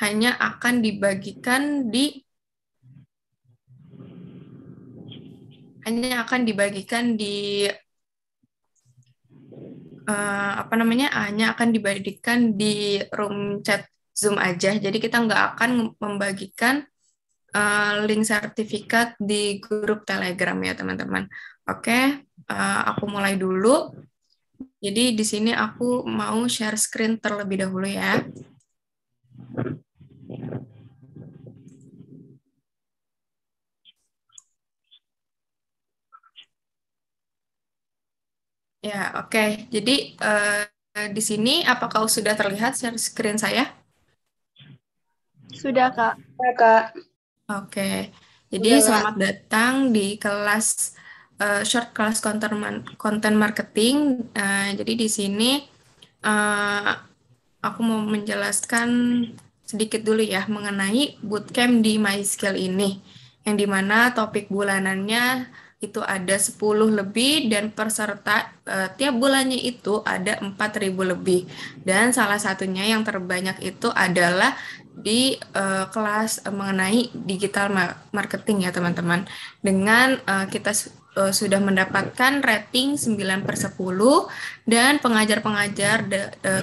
hanya akan dibagikan di hanya akan dibagikan di uh, apa namanya hanya akan dibagikan di room chat Zoom aja. Jadi kita nggak akan membagikan uh, link sertifikat di grup Telegram ya teman-teman. Oke, uh, aku mulai dulu. Jadi di sini aku mau share screen terlebih dahulu ya. Ya, oke. Jadi uh, di sini apakah sudah terlihat share screen saya? Sudah, Kak. Ya, Kak. Oke. Jadi Sudah, selamat lah. datang di kelas uh, short kelas konten content marketing. Uh, jadi di sini aku mau menjelaskan sedikit dulu ya mengenai bootcamp di MySkill ini yang dimana topik bulanannya itu ada 10 lebih dan peserta uh, tiap bulannya itu ada 4000 lebih. Dan salah satunya yang terbanyak itu adalah di uh, kelas mengenai digital marketing ya teman-teman. Dengan uh, kita uh, sudah mendapatkan rating 9 per 10 dan pengajar-pengajar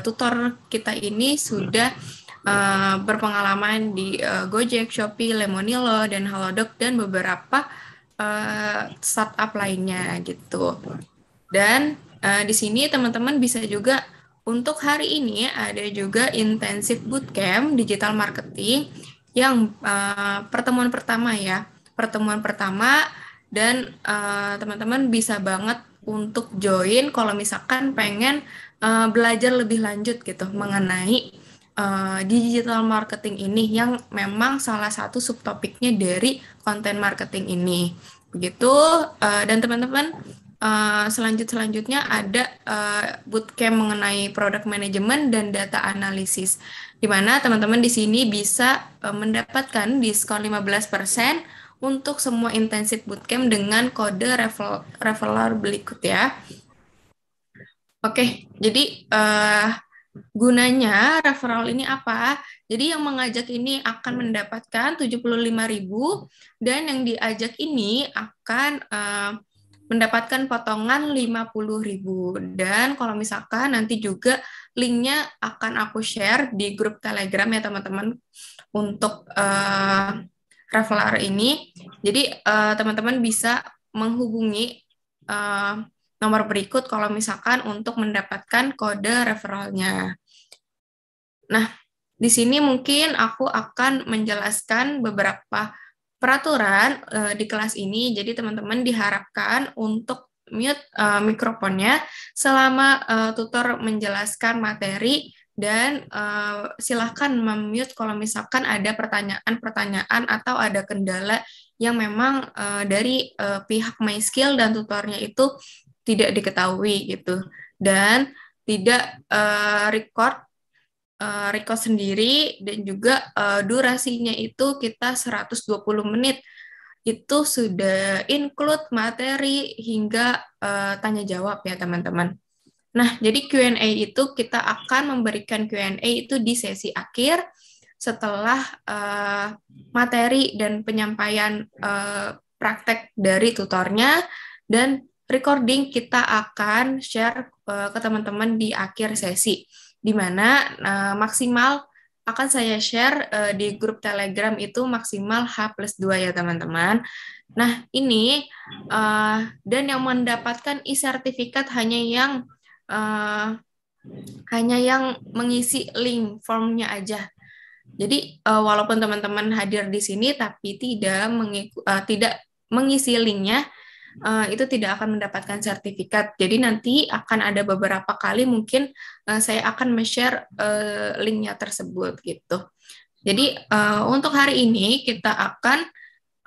tutor kita ini sudah Uh, berpengalaman di uh, Gojek, Shopee, Lemonilo, dan Halodoc dan beberapa uh, startup lainnya gitu. Dan uh, di sini teman-teman bisa juga untuk hari ini ada juga intensif bootcamp digital marketing yang uh, pertemuan pertama ya, pertemuan pertama dan teman-teman uh, bisa banget untuk join kalau misalkan pengen uh, belajar lebih lanjut gitu mengenai Eh, digital marketing ini yang memang salah satu subtopiknya dari konten marketing ini begitu uh, dan teman-teman uh, eh, selanjut selanjutnya ada uh, bootcamp mengenai product management dan data analisis di mana teman-teman di sini bisa uh, mendapatkan diskon 15% untuk semua intensif bootcamp dengan kode referral berikut ya. Oke, jadi uh, Gunanya referral ini apa? Jadi yang mengajak ini akan mendapatkan 75.000 dan yang diajak ini akan uh, mendapatkan potongan 50.000 dan kalau misalkan nanti juga linknya akan aku share di grup Telegram ya teman-teman untuk uh, referral ini jadi eh, teman-teman uh, bisa menghubungi uh, nomor berikut kalau misalkan untuk mendapatkan kode referralnya. Nah, di sini mungkin aku akan menjelaskan beberapa peraturan uh, di kelas ini. Jadi teman-teman diharapkan untuk mute uh, mikrofonnya selama uh, tutor menjelaskan materi dan uh, silahkan memute kalau misalkan ada pertanyaan-pertanyaan atau ada kendala yang memang uh, dari uh, pihak MySkill dan tutornya itu tidak diketahui gitu dan tidak uh, record uh, record sendiri dan juga uh, durasinya itu kita 120 menit itu sudah include materi hingga uh, tanya jawab ya teman-teman. Nah, jadi Q&A itu kita akan memberikan Q&A itu di sesi akhir setelah uh, materi dan penyampaian uh, praktek dari tutornya dan recording kita akan share uh, ke teman-teman di akhir sesi, di mana uh, maksimal akan saya share uh, di grup Telegram itu maksimal H plus 2 ya teman-teman. Nah ini, uh, dan yang mendapatkan e-sertifikat hanya yang uh, hanya yang mengisi link formnya aja. Jadi uh, walaupun teman-teman hadir di sini tapi tidak mengiku, uh, tidak mengisi linknya, Eh, itu tidak akan mendapatkan sertifikat. Jadi nanti akan ada beberapa kali mungkin uh, saya akan share uh, eh, linknya tersebut gitu. Jadi uh, untuk hari ini kita akan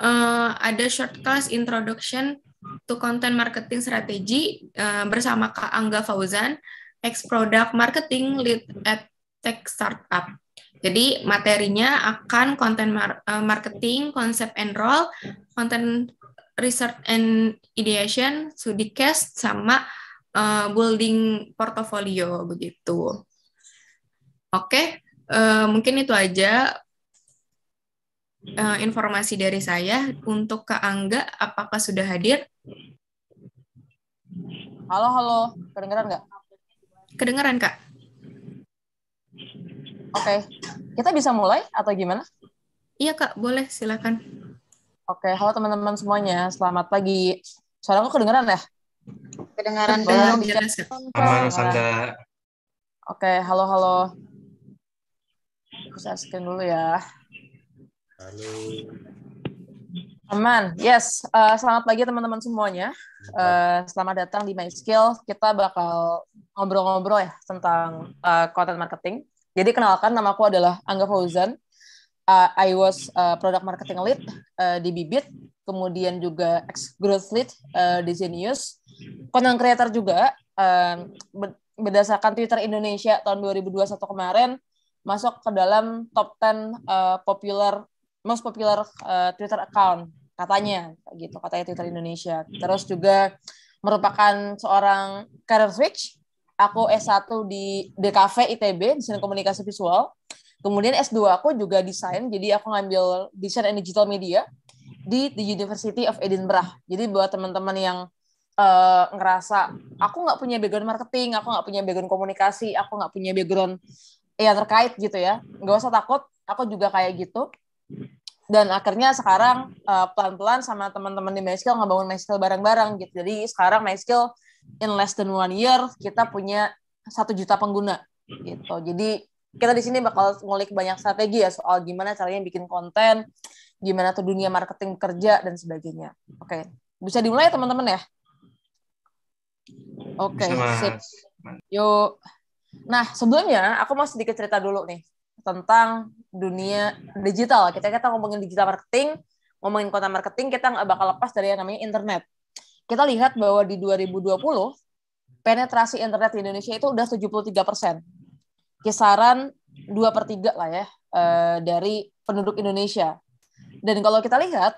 uh, ada short class introduction to content marketing strategy uh, bersama Kak Angga Fauzan, ex product marketing lead at tech startup. Jadi materinya akan konten mar marketing, konsep enroll, konten Research and Ideation, case, sama uh, Building Portfolio begitu. Oke, okay, uh, eh, mungkin itu aja uh, informasi dari saya. Untuk Kak Angga, apakah sudah hadir? Halo, halo. Kedengeran nggak? Kedengeran, Kak. Oke. Okay. Kita bisa mulai atau gimana? Iya, Kak. Boleh. Silakan. Oke, halo teman-teman semuanya. Selamat pagi. Suara aku kedengeran ya? Kedengaran. Belum Aman, Sanda. Oke, halo, halo. Aku scan dulu ya. Halo. Aman, yes. Uh, selamat pagi teman-teman semuanya. Uh, selamat datang di MySkill. Kita bakal ngobrol-ngobrol ya tentang uh, content marketing. Jadi kenalkan, nama aku adalah Angga Fauzan uh, I was uh, product marketing lead uh, di Bibit, kemudian juga ex growth lead uh, di Genius, content creator juga uh, berdasarkan Twitter Indonesia tahun 2021 kemarin masuk ke dalam top 10 uh, popular most popular uh, Twitter account katanya gitu katanya Twitter Indonesia. Terus juga merupakan seorang career switch. Aku S1 di DKV ITB, di sini komunikasi visual. Kemudian S2 aku juga desain, jadi aku ngambil desain and digital media di the University of Edinburgh. Jadi buat teman-teman yang uh, ngerasa aku nggak punya background marketing, aku nggak punya background komunikasi, aku nggak punya background ya terkait gitu ya, nggak usah takut, aku juga kayak gitu. Dan akhirnya sekarang pelan eh, pelan-pelan sama teman-teman di MySkill ngebangun MySkill bareng-bareng gitu. Jadi sekarang MySkill in less than one year kita punya satu juta pengguna gitu. Jadi kita di sini bakal ngulik banyak strategi ya soal gimana caranya bikin konten, gimana tuh dunia marketing kerja dan sebagainya. Oke, okay. bisa dimulai ya, teman-teman ya? Oke, okay, sip. Yuk. Nah, sebelumnya aku mau sedikit cerita dulu nih tentang dunia digital. Kita kita ngomongin digital marketing, ngomongin konten marketing, kita nggak bakal lepas dari yang namanya internet. Kita lihat bahwa di 2020 penetrasi internet di Indonesia itu udah 73 persen kisaran 2 per 3 lah ya uh, dari penduduk Indonesia. Dan kalau kita lihat,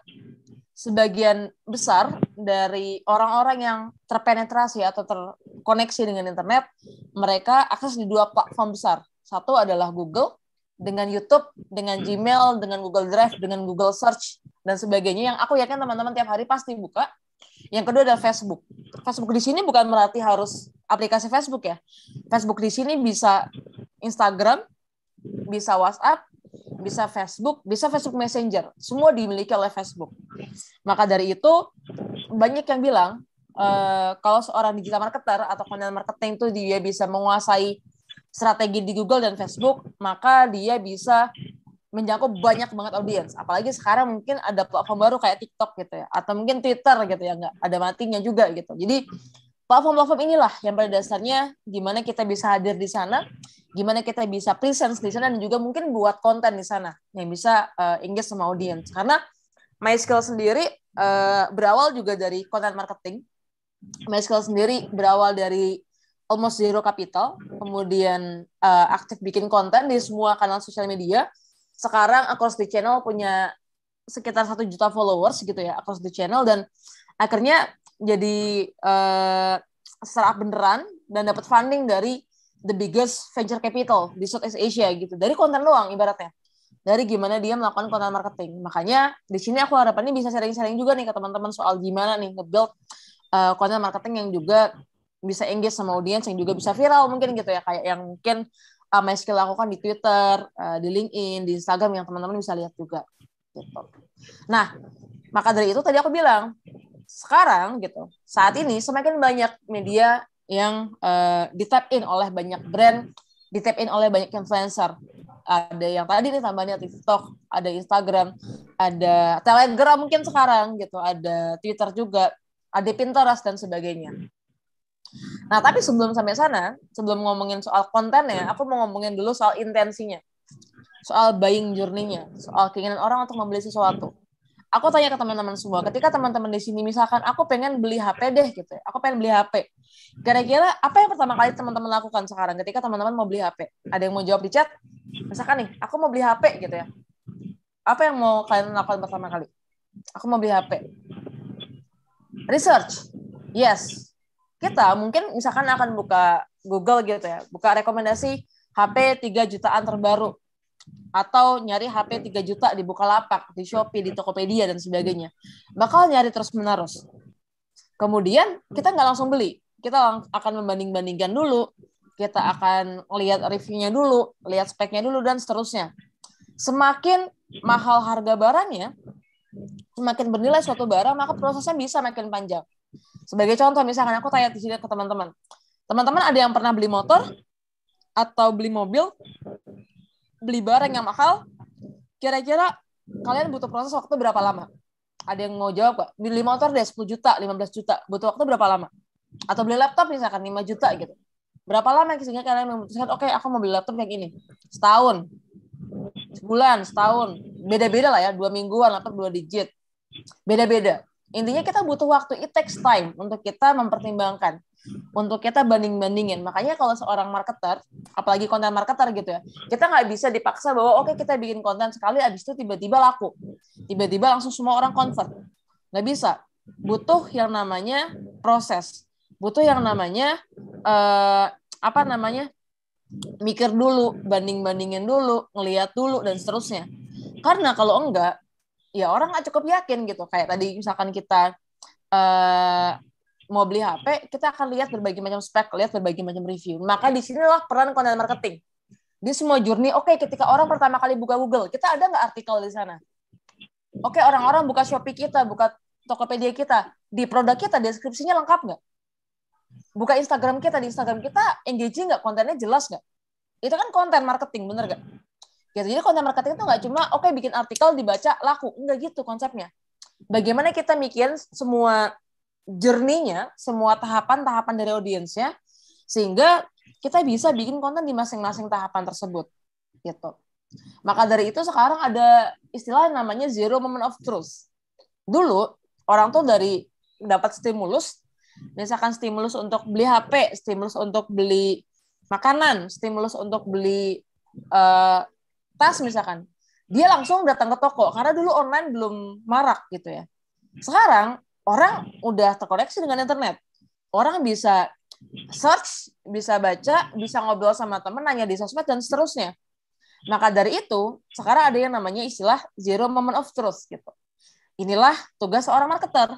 sebagian besar dari orang-orang yang terpenetrasi atau terkoneksi dengan internet, mereka akses di dua platform besar. Satu adalah Google, dengan YouTube, dengan Gmail, dengan Google Drive, dengan Google Search, dan sebagainya yang aku yakin teman-teman tiap hari pasti buka yang kedua adalah Facebook. Facebook di sini bukan berarti harus aplikasi Facebook ya. Facebook di sini bisa Instagram, bisa WhatsApp, bisa Facebook, bisa Facebook Messenger. Semua dimiliki oleh Facebook. Maka dari itu banyak yang bilang uh, kalau seorang digital marketer atau content marketing itu dia bisa menguasai strategi di Google dan Facebook, maka dia bisa menjangkau banyak banget audiens. Apalagi sekarang mungkin ada platform baru kayak TikTok gitu ya, atau mungkin Twitter gitu ya, nggak ada matinya juga gitu. Jadi platform-platform inilah yang pada dasarnya gimana kita bisa hadir di sana, gimana kita bisa presence di sana, dan juga mungkin buat konten di sana yang bisa uh, engage sama audiens. Karena my skill sendiri uh, berawal juga dari content marketing. My skill sendiri berawal dari almost zero capital, kemudian uh, aktif bikin konten di semua kanal sosial media, sekarang across the channel punya sekitar satu juta followers gitu ya across the channel dan akhirnya jadi uh, eh, serap beneran dan dapat funding dari the biggest venture capital di Southeast Asia gitu dari konten doang ibaratnya dari gimana dia melakukan konten marketing makanya di sini aku harapannya bisa sharing-sharing juga nih ke teman-teman soal gimana nih ngebuild build uh, eh, konten marketing yang juga bisa engage sama audiens yang juga bisa viral mungkin gitu ya kayak yang mungkin apa ah, yang aku lakukan di Twitter, eh, di LinkedIn, di Instagram yang teman-teman bisa lihat juga. Gitu. Nah, maka dari itu tadi aku bilang sekarang gitu saat ini semakin banyak media yang uh, eh, di tap in oleh banyak brand, di tap in oleh banyak influencer. Ada yang tadi nih tambahnya TikTok, ada Instagram, ada Telegram mungkin sekarang gitu, ada Twitter juga, ada Pinterest dan sebagainya. Nah, tapi sebelum sampai sana, sebelum ngomongin soal kontennya, aku mau ngomongin dulu soal intensinya. Soal buying journey-nya, soal keinginan orang untuk membeli sesuatu. Aku tanya ke teman-teman semua, ketika teman-teman di sini misalkan aku pengen beli HP deh gitu, ya aku pengen beli HP. Kira-kira apa yang pertama kali teman-teman lakukan sekarang ketika teman-teman mau beli HP? Ada yang mau jawab di chat? Misalkan nih, aku mau beli HP gitu ya. Apa yang mau kalian lakukan pertama kali? Aku mau beli HP. Research. Yes, kita mungkin misalkan akan buka Google gitu ya, buka rekomendasi HP 3 jutaan terbaru atau nyari HP 3 juta di Bukalapak, di Shopee, di Tokopedia dan sebagainya. Bakal nyari terus-menerus. Kemudian kita nggak langsung beli. Kita akan membanding-bandingkan dulu, kita akan lihat reviewnya dulu, lihat speknya dulu dan seterusnya. Semakin mahal harga barangnya, semakin bernilai suatu barang, maka prosesnya bisa makin panjang. Sebagai contoh, misalkan aku tanya di sini ke teman-teman, teman-teman ada yang pernah beli motor atau beli mobil, beli barang yang mahal, kira-kira kalian butuh proses waktu berapa lama? Ada yang mau jawab gak? Beli motor deh 10 juta, 15 juta, butuh waktu berapa lama? Atau beli laptop misalkan 5 juta gitu. Berapa lama sehingga kalian memutuskan, oke okay, aku mau beli laptop yang ini, Setahun, sebulan, setahun. Beda-beda lah ya, dua mingguan atau dua digit. Beda-beda. Intinya hmm. kita butuh waktu, it takes time untuk kita mempertimbangkan, untuk kita banding-bandingin. Makanya kalau seorang marketer, apalagi konten marketer gitu ya, kita nggak bisa dipaksa bahwa oke okay, kita bikin konten sekali, abis itu tiba-tiba laku. Tiba-tiba langsung semua orang convert. Nggak bisa. Butuh yang namanya proses. Butuh yang namanya, eh, apa namanya, mikir dulu, banding-bandingin dulu, ngeliat dulu, dan seterusnya. Karena kalau enggak, ya orang nggak cukup yakin gitu kayak tadi misalkan kita uh, mau beli HP kita akan lihat berbagai macam spek lihat berbagai macam review maka di sinilah peran konten marketing di semua journey oke okay, ketika orang pertama kali buka Google kita ada nggak artikel di sana oke okay, orang-orang buka Shopee kita buka Tokopedia kita di produk kita deskripsinya lengkap nggak buka Instagram kita di Instagram kita engaging nggak kontennya jelas nggak itu kan konten marketing bener nggak Gitu. Jadi konten marketing itu nggak cuma oke okay, bikin artikel dibaca laku, nggak gitu konsepnya. Bagaimana kita mikirin semua jerninya, semua tahapan-tahapan dari audiensnya, sehingga kita bisa bikin konten di masing-masing tahapan tersebut. Gitu. Maka dari itu sekarang ada istilah namanya zero moment of truth. Dulu orang tuh dari dapat stimulus, misalkan stimulus untuk beli HP, stimulus untuk beli makanan, stimulus untuk beli uh, tas misalkan dia langsung datang ke toko karena dulu online belum marak gitu ya sekarang orang udah terkoneksi dengan internet orang bisa search bisa baca bisa ngobrol sama temen nanya di sosmed dan seterusnya maka dari itu sekarang ada yang namanya istilah zero moment of truth gitu inilah tugas seorang marketer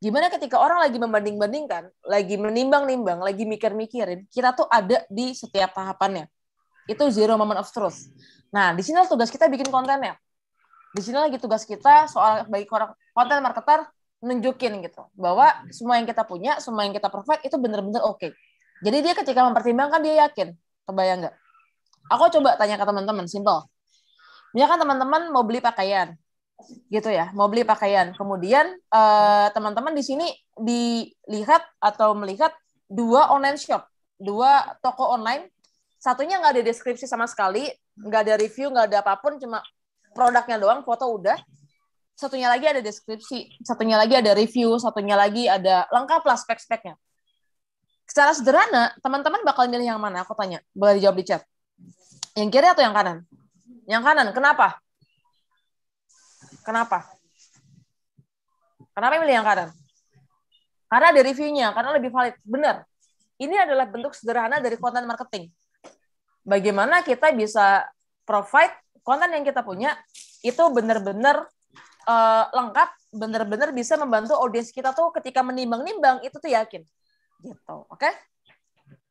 gimana ketika orang lagi membanding-bandingkan lagi menimbang-nimbang lagi mikir-mikirin kita tuh ada di setiap tahapannya itu zero moment of truth. Nah, di sini tugas kita bikin kontennya. Di sini lagi tugas kita soal bagi orang konten marketer nunjukin gitu bahwa semua yang kita punya, semua yang kita perfect itu benar-benar oke. Okay. Jadi dia ketika mempertimbangkan dia yakin. Kebayang nggak? Aku coba tanya ke teman-teman, simple. Misalkan teman-teman mau beli pakaian, gitu ya, mau beli pakaian. Kemudian teman eh, teman-teman di sini dilihat atau melihat dua online shop, dua toko online satunya nggak ada deskripsi sama sekali, nggak ada review, nggak ada apapun, cuma produknya doang, foto udah. Satunya lagi ada deskripsi, satunya lagi ada review, satunya lagi ada lengkap lah spek-speknya. Secara sederhana, teman-teman bakal milih yang mana? Aku tanya. Boleh dijawab di chat. Yang kiri atau yang kanan? Yang kanan, kenapa? Kenapa? Kenapa milih yang kanan? Karena ada reviewnya, karena lebih valid. Benar. Ini adalah bentuk sederhana dari konten marketing bagaimana kita bisa provide konten yang kita punya itu benar-benar uh, lengkap, benar-benar bisa membantu audiens kita tuh ketika menimbang-nimbang itu tuh yakin. Gitu, oke? Okay?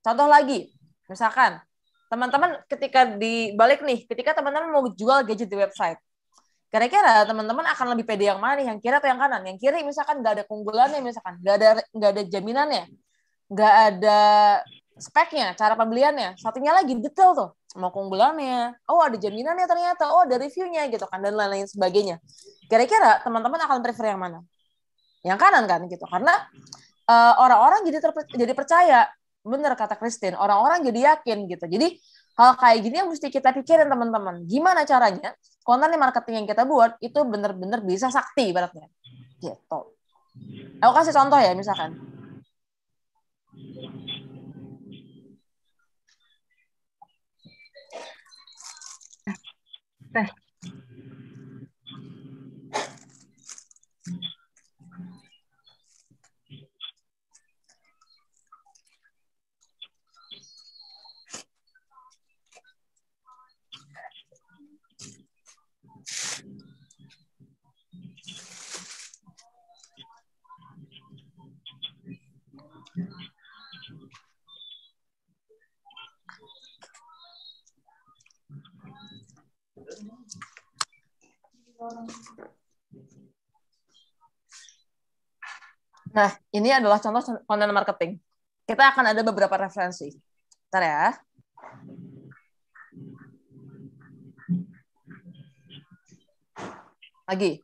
Contoh lagi, misalkan teman-teman ketika di balik nih, ketika teman-teman mau jual gadget di website, kira-kira teman-teman akan lebih pede yang mana nih yang kiri atau yang kanan yang kiri misalkan nggak ada keunggulannya misalkan nggak ada nggak ada jaminannya nggak ada speknya, cara pembeliannya. Satunya lagi detail tuh, mau keunggulannya. Oh, ada jaminannya ternyata. Oh, ada reviewnya gitu kan dan lain-lain sebagainya. Kira-kira teman-teman akan prefer yang mana? Yang kanan kan gitu. Karena orang eh, orang-orang jadi ter- jadi percaya. Bener kata Christine, orang-orang jadi yakin gitu. Jadi hal kayak gini yang mesti kita pikirin teman-teman. Gimana caranya konten marketing yang kita buat itu bener-bener bisa sakti ibaratnya. Gitu. Aku kasih contoh ya misalkan. best Nah, ini adalah contoh konten marketing. Kita akan ada beberapa referensi. Bentar ya. Lagi.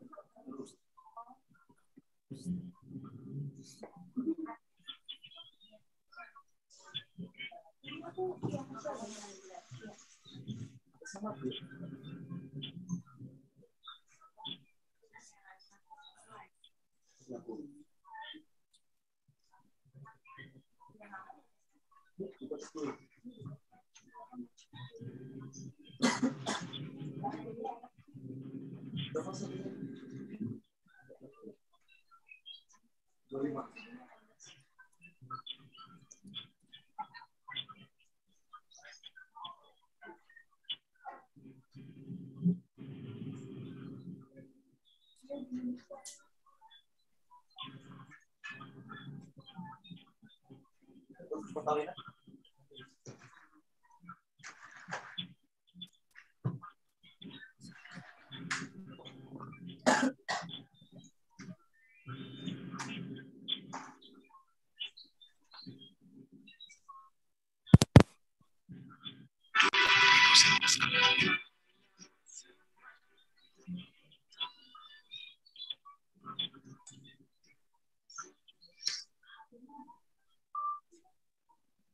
什么鬼？Gracias. Pues, pues,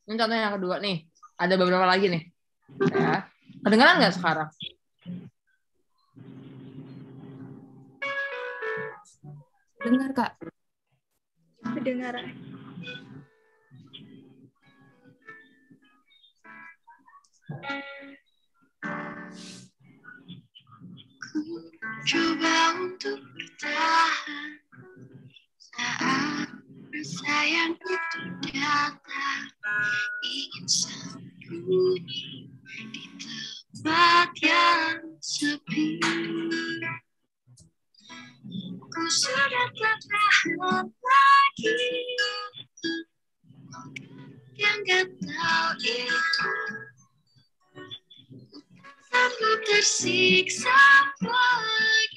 Ini contoh yang kedua nih. Ada beberapa lagi nih. Ya. Kedengeran nggak sekarang? Dengar, Kak. Kedengaran. Coba untuk bertahan saat bersayang itu datang ingin sembunyi di tempat yang sepi. Ku sudah tak tahan lagi yang gak tahu itu. Ku tak sanggup tersiksa lagi.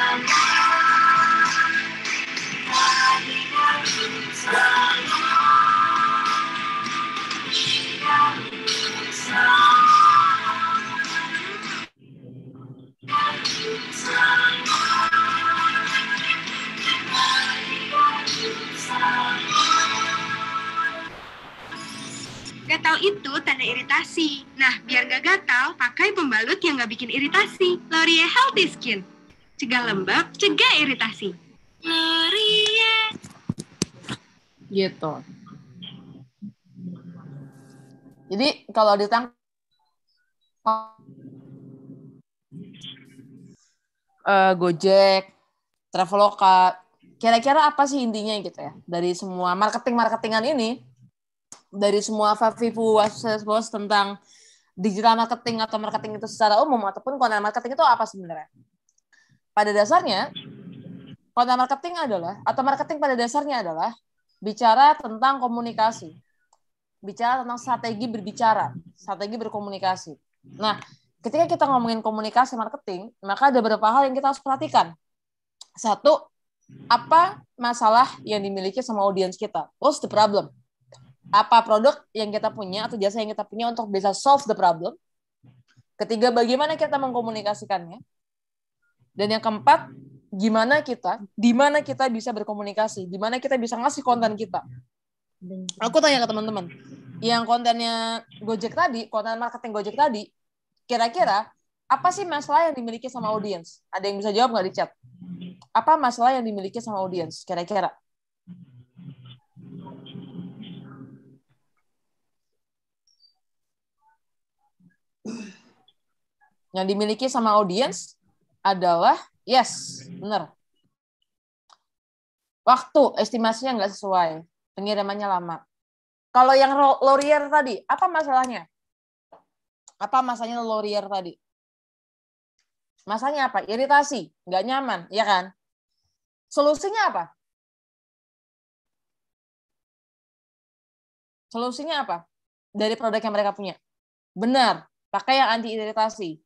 gatal itu tanda iritasi. Nah, biar gak gatal, pakai pembalut yang gak bikin iritasi. Laurier Healthy Skin. Cegah lembab, cegah iritasi. Laurier. Gitu. Jadi kalau ditang... uh, eh, Gojek, Traveloka, kira-kira apa sih intinya gitu ya dari semua marketing-marketingan ini? dari semua Favivu Sales bos tentang digital marketing atau marketing itu secara umum ataupun konten marketing itu apa sebenarnya? Pada dasarnya, konten marketing adalah atau marketing pada dasarnya adalah bicara tentang komunikasi. Bicara tentang strategi berbicara, strategi berkomunikasi. Nah, ketika kita ngomongin komunikasi marketing, maka ada beberapa hal yang kita harus perhatikan. Satu, apa masalah yang dimiliki sama audiens kita? What's the problem? apa produk yang kita punya atau jasa yang kita punya untuk bisa solve the problem. Ketiga, bagaimana kita mengkomunikasikannya. Dan yang keempat, gimana kita, di mana kita bisa berkomunikasi, di mana kita bisa ngasih konten kita. Aku tanya ke teman-teman, yang kontennya Gojek tadi, konten marketing Gojek tadi, kira-kira apa sih masalah yang dimiliki sama audiens? Ada yang bisa jawab nggak di chat? Apa masalah yang dimiliki sama audiens? Kira-kira. yang dimiliki sama audiens adalah yes, benar. Waktu estimasinya nggak sesuai, pengirimannya lama. Kalau yang Laurier tadi, apa masalahnya? Apa masalahnya Laurier tadi? Masanya apa? Iritasi, nggak nyaman, ya kan? Solusinya apa? Solusinya apa? Dari produk yang mereka punya. Benar, pakai yang anti iritasi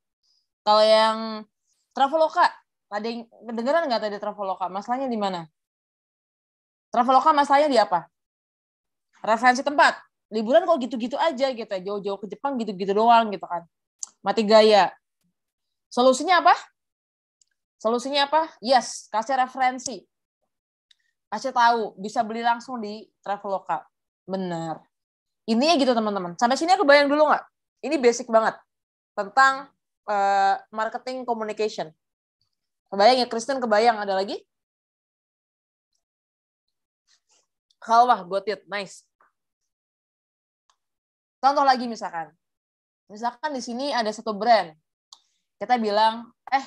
kalau yang Traveloka, ada yang kedengeran nggak tadi Traveloka? Masalahnya di mana? Traveloka masalahnya di apa? Referensi tempat. Liburan kok gitu-gitu aja gitu, ya. jauh-jauh ke Jepang gitu-gitu doang gitu kan. Mati gaya. Solusinya apa? Solusinya apa? Yes, kasih referensi. Kasih tahu, bisa beli langsung di Traveloka. Benar. ini ya gitu teman-teman. Sampai sini aku bayang dulu nggak? Ini basic banget tentang Eh, marketing communication. Kebayang ya Kristen kebayang ada lagi? Halwah, got it, nice. Contoh lagi misalkan. Misalkan di sini ada satu brand. Kita bilang, eh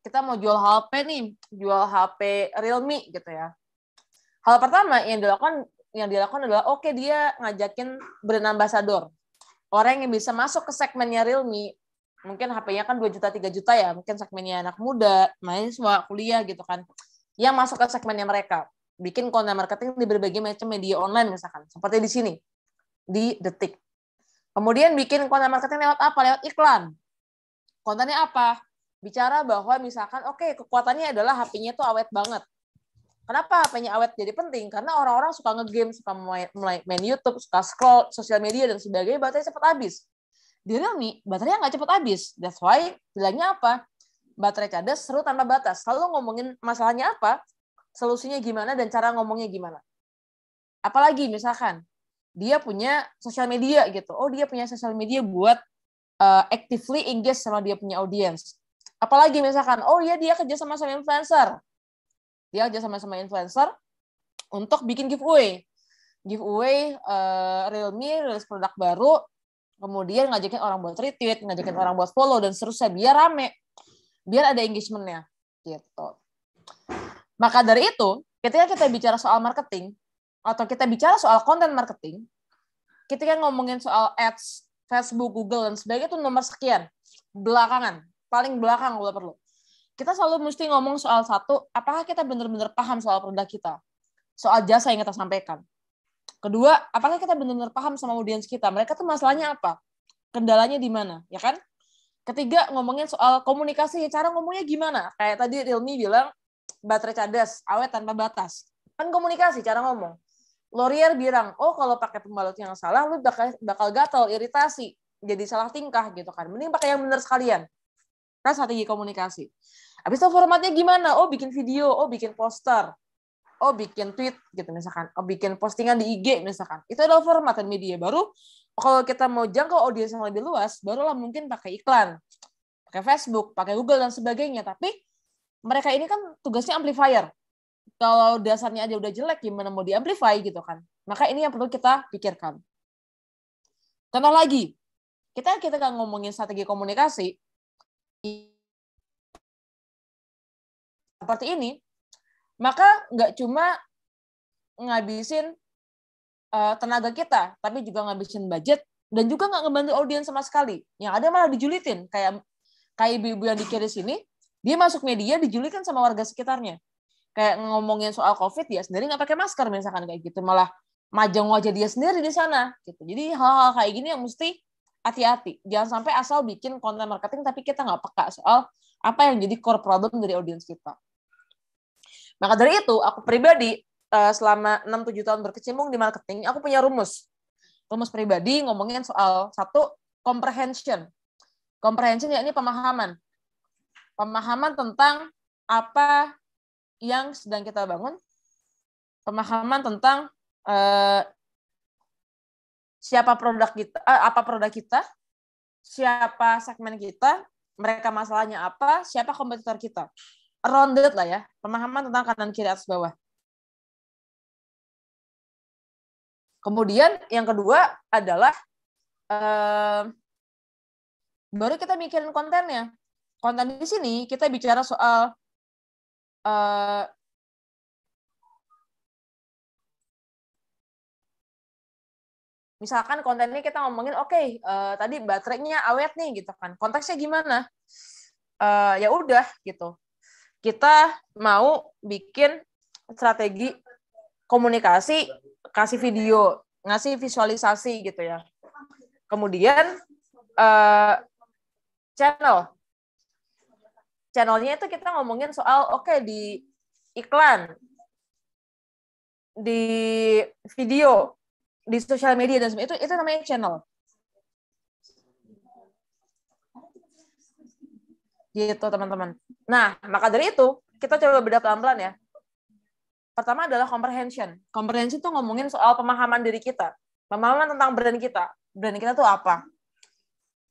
kita mau jual HP nih, jual HP Realme gitu ya. Hal pertama yang dilakukan yang dilakukan adalah oke okay, dia ngajakin brand ambassador. Orang yang bisa masuk ke segmennya Realme mungkin HP-nya kan 2 juta 3 juta ya mungkin segmennya anak muda main semua kuliah gitu kan yang masuk ke segmennya mereka bikin konten marketing di berbagai macam media online misalkan seperti di sini di detik kemudian bikin konten marketing lewat apa lewat iklan kontennya apa bicara bahwa misalkan oke okay, kekuatannya adalah HP-nya itu awet banget Kenapa HP-nya awet jadi penting? Karena orang-orang suka ngegame, suka main main YouTube, suka scroll sosial media dan sebagainya, baterai cepat habis. Di Realme, baterainya nggak cepat habis. That's why bilangnya apa? Baterai cadas seru tanpa batas. Selalu ngomongin masalahnya apa, solusinya gimana, dan cara ngomongnya gimana. Apalagi misalkan, dia punya sosial media gitu. Oh, dia punya sosial media buat uh, actively engage sama dia punya audience. Apalagi misalkan, oh ya dia kerja sama sama influencer. Dia kerja sama sama influencer untuk bikin giveaway giveaway uh, Realme rilis produk baru kemudian ngajakin orang buat retweet ngajakin orang buat follow dan seterusnya biar rame biar ada engagementnya gitu maka dari itu ketika kita bicara soal marketing atau kita bicara soal konten marketing ketika ngomongin soal ads Facebook Google dan sebagainya itu nomor sekian belakangan paling belakang kalau perlu kita selalu mesti ngomong soal satu, apakah kita benar-benar paham soal produk kita, soal jasa yang kita sampaikan. Kedua, apakah kita benar-benar paham sama audiens kita? Mereka tuh masalahnya apa? Kendalanya di mana? Ya kan? Ketiga, ngomongin soal komunikasi, cara ngomongnya gimana? Kayak tadi Rilmi bilang, baterai cadas, awet tanpa batas. Kan komunikasi, cara ngomong. Laurier bilang, oh kalau pakai pembalut yang salah, lu bakal, bakal gatel, iritasi, jadi salah tingkah gitu kan. Mending pakai yang benar sekalian. Kan strategi komunikasi. Habis itu formatnya gimana? Oh bikin video, oh bikin poster oh bikin tweet gitu misalkan, oh bikin postingan di IG misalkan. Itu adalah format dan media baru. Kalau kita mau jangkau audiens yang lebih luas, barulah mungkin pakai iklan, pakai Facebook, pakai Google dan sebagainya. Tapi mereka ini kan tugasnya amplifier. Kalau dasarnya aja udah jelek, gimana mau diamplify gitu kan? Maka ini yang perlu kita pikirkan. Contoh lagi, kita kita kan ngomongin strategi komunikasi seperti ini, maka nggak cuma ngabisin uh, tenaga kita, tapi juga ngabisin budget dan juga nggak ngebantu audiens sama sekali. Yang ada malah dijulitin kayak kayak ibu-ibu yang di kiri sini, dia masuk media dijulitin sama warga sekitarnya. Kayak ngomongin soal COVID dia sendiri nggak pakai masker misalkan kayak gitu, malah majang wajah dia sendiri di sana gitu. Jadi hal-hal kayak gini yang mesti hati-hati. Jangan sampai asal bikin konten marketing tapi kita nggak peka soal apa yang jadi core problem dari audiens kita. Maka dari itu, aku pribadi eh, selama 6-7 tahun berkecimpung di marketing, aku punya rumus. Rumus pribadi ngomongin soal satu, comprehension. Comprehension yakni pemahaman. Pemahaman tentang apa yang sedang kita bangun, pemahaman tentang eh, siapa produk kita, eh, apa produk kita, siapa segmen kita, mereka masalahnya apa, siapa kompetitor kita rounded lah ya, pemahaman tentang kanan kiri atas bawah. Kemudian yang kedua adalah uh, baru kita mikirin kontennya. Konten di sini kita bicara soal uh, misalkan kontennya kita ngomongin oke okay, uh, eh, tadi baterainya awet nih gitu kan konteksnya gimana uh, ya udah gitu kita mau bikin strategi komunikasi kasih video ngasih visualisasi gitu ya kemudian uh, channel channelnya itu kita ngomongin soal oke okay, di iklan di video di sosial media dan semuanya itu itu namanya channel gitu teman-teman Nah, maka dari itu, kita coba beda pelan-pelan ya. Pertama adalah comprehension. Comprehension itu ngomongin soal pemahaman diri kita. Pemahaman tentang brand kita. Brand kita tuh apa?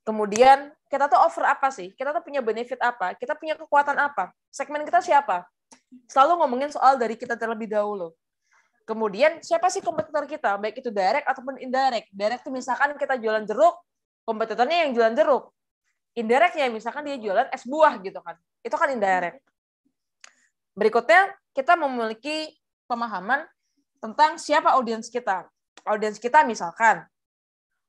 Kemudian, kita tuh offer apa sih? Kita tuh punya benefit apa? Kita punya kekuatan apa? Segmen kita siapa? Selalu ngomongin soal dari kita terlebih dahulu. Kemudian siapa sih kompetitor kita? Baik itu direct ataupun indirect. Direct itu misalkan kita jualan jeruk, kompetitornya yang jualan jeruk indirectnya misalkan dia jualan es buah gitu kan itu kan indirect berikutnya kita memiliki pemahaman tentang siapa audiens kita audiens kita misalkan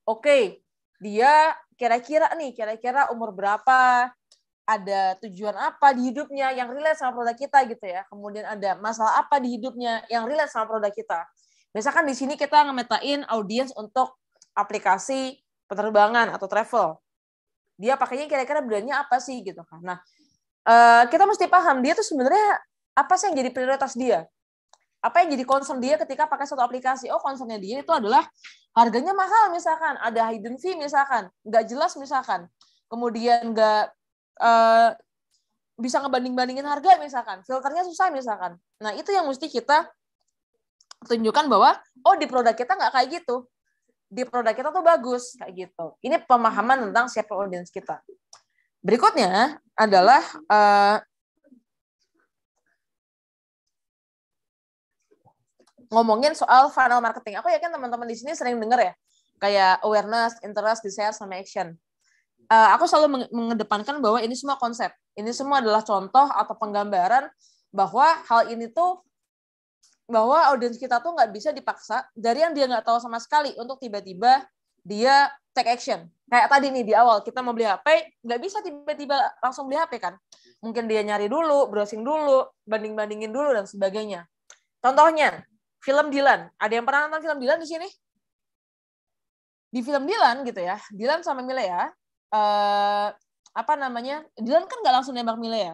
oke okay, dia kira-kira nih kira-kira umur berapa ada tujuan apa di hidupnya yang relate sama produk kita gitu ya kemudian ada masalah apa di hidupnya yang relate sama produk kita misalkan di sini kita ngemetain audiens untuk aplikasi penerbangan atau travel dia pakainya kira-kira brandnya apa sih gitu kan nah uh, kita mesti paham dia tuh sebenarnya apa sih yang jadi prioritas dia apa yang jadi concern dia ketika pakai satu aplikasi oh concernnya dia itu adalah harganya mahal misalkan ada hidden fee misalkan nggak jelas misalkan kemudian nggak uh, bisa ngebanding-bandingin harga misalkan filternya susah misalkan nah itu yang mesti kita tunjukkan bahwa oh di produk kita nggak kayak gitu di produk kita tuh bagus kayak gitu. Ini pemahaman tentang siapa audiens kita. Berikutnya adalah uh, ngomongin soal funnel marketing. Aku yakin teman-teman di sini sering dengar ya, kayak awareness, interest, desire, sama action. Uh, aku selalu mengedepankan bahwa ini semua konsep. Ini semua adalah contoh atau penggambaran bahwa hal ini tuh bahwa audiens kita tuh nggak bisa dipaksa dari yang dia nggak tahu sama sekali untuk tiba-tiba dia take action. Kayak tadi nih di awal kita mau beli HP, nggak bisa tiba-tiba langsung beli HP kan. Mungkin dia nyari dulu, browsing dulu, banding-bandingin dulu dan sebagainya. Contohnya, film Dilan. Ada yang pernah nonton film Dilan di sini? Di film Dilan gitu ya. Dilan sama Milea, eh, apa namanya? Dilan kan nggak langsung nembak Milea.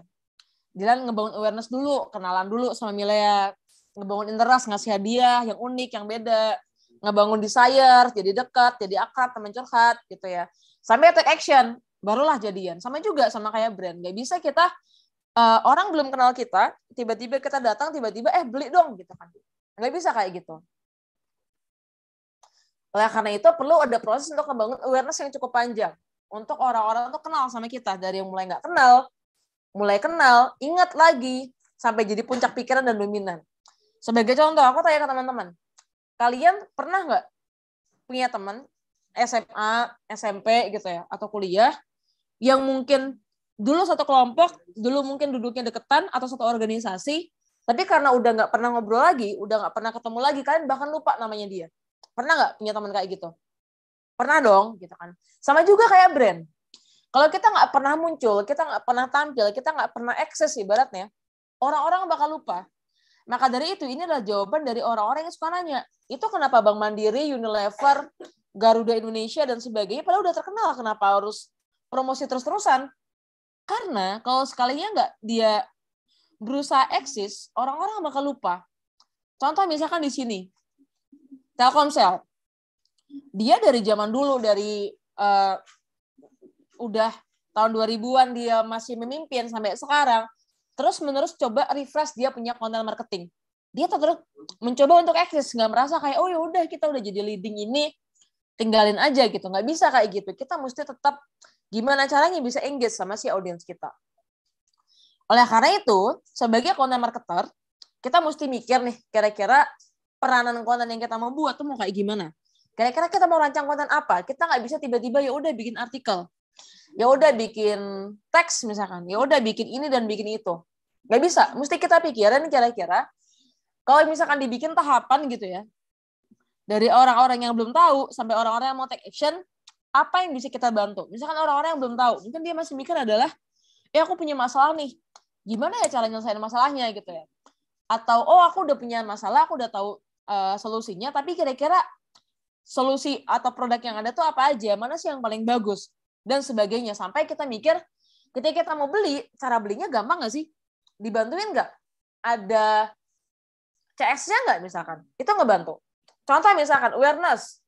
Dilan ngebangun awareness dulu, kenalan dulu sama Milea, ngebangun interest ngasih hadiah yang unik yang beda ngebangun desire jadi dekat jadi akrab teman curhat gitu ya sampai take action barulah jadian sama juga sama kayak brand Gak bisa kita uh, orang belum kenal kita tiba-tiba kita datang tiba-tiba eh beli dong gitu kan Gak bisa kayak gitu oleh karena itu perlu ada proses untuk membangun awareness yang cukup panjang untuk orang-orang tuh kenal sama kita dari yang mulai nggak kenal mulai kenal ingat lagi sampai jadi puncak pikiran dan dominan. Sebagai contoh, aku tanya ke teman-teman, kalian pernah nggak punya teman SMA, SMP gitu ya, atau kuliah yang mungkin dulu satu kelompok, dulu mungkin duduknya deketan atau satu organisasi, tapi karena udah nggak pernah ngobrol lagi, udah nggak pernah ketemu lagi, kalian bahkan lupa namanya dia. Pernah nggak punya teman kayak gitu? Pernah dong, gitu kan. Sama juga kayak brand. Kalau kita nggak pernah muncul, kita nggak pernah tampil, kita nggak pernah eksis ibaratnya, orang-orang bakal lupa maka dari itu, ini adalah jawaban dari orang-orang yang suka nanya, itu kenapa Bank Mandiri, Unilever, Garuda Indonesia, dan sebagainya, padahal udah terkenal, kenapa harus promosi terus-terusan? Karena kalau sekalinya nggak dia berusaha eksis, orang-orang bakal lupa. Contoh misalkan di sini, Telkomsel. Dia dari zaman dulu, dari uh, udah tahun 2000-an dia masih memimpin sampai sekarang, terus menerus coba refresh dia punya konten marketing dia terus mencoba untuk eksis nggak merasa kayak oh ya udah kita udah jadi leading ini tinggalin aja gitu nggak bisa kayak gitu kita mesti tetap gimana caranya bisa engage sama si audiens kita oleh karena itu sebagai konten marketer kita mesti mikir nih kira-kira peranan konten yang kita mau buat tuh mau kayak gimana kira-kira kita mau rancang konten apa kita nggak bisa tiba-tiba ya udah bikin artikel ya udah bikin teks misalkan ya udah bikin ini dan bikin itu nggak bisa mesti kita pikirin kira-kira kalau misalkan dibikin tahapan gitu ya dari orang-orang yang belum tahu sampai orang-orang yang mau take action apa yang bisa kita bantu misalkan orang-orang yang belum tahu mungkin dia masih mikir adalah ya aku punya masalah nih gimana ya cara nyelesain masalahnya gitu ya atau oh aku udah punya masalah aku udah tahu uh, solusinya tapi kira-kira solusi atau produk yang ada tuh apa aja mana sih yang paling bagus dan sebagainya sampai kita mikir ketika kita mau beli cara belinya gampang nggak sih dibantuin nggak? Ada CS-nya nggak misalkan? Itu ngebantu. Contoh misalkan awareness.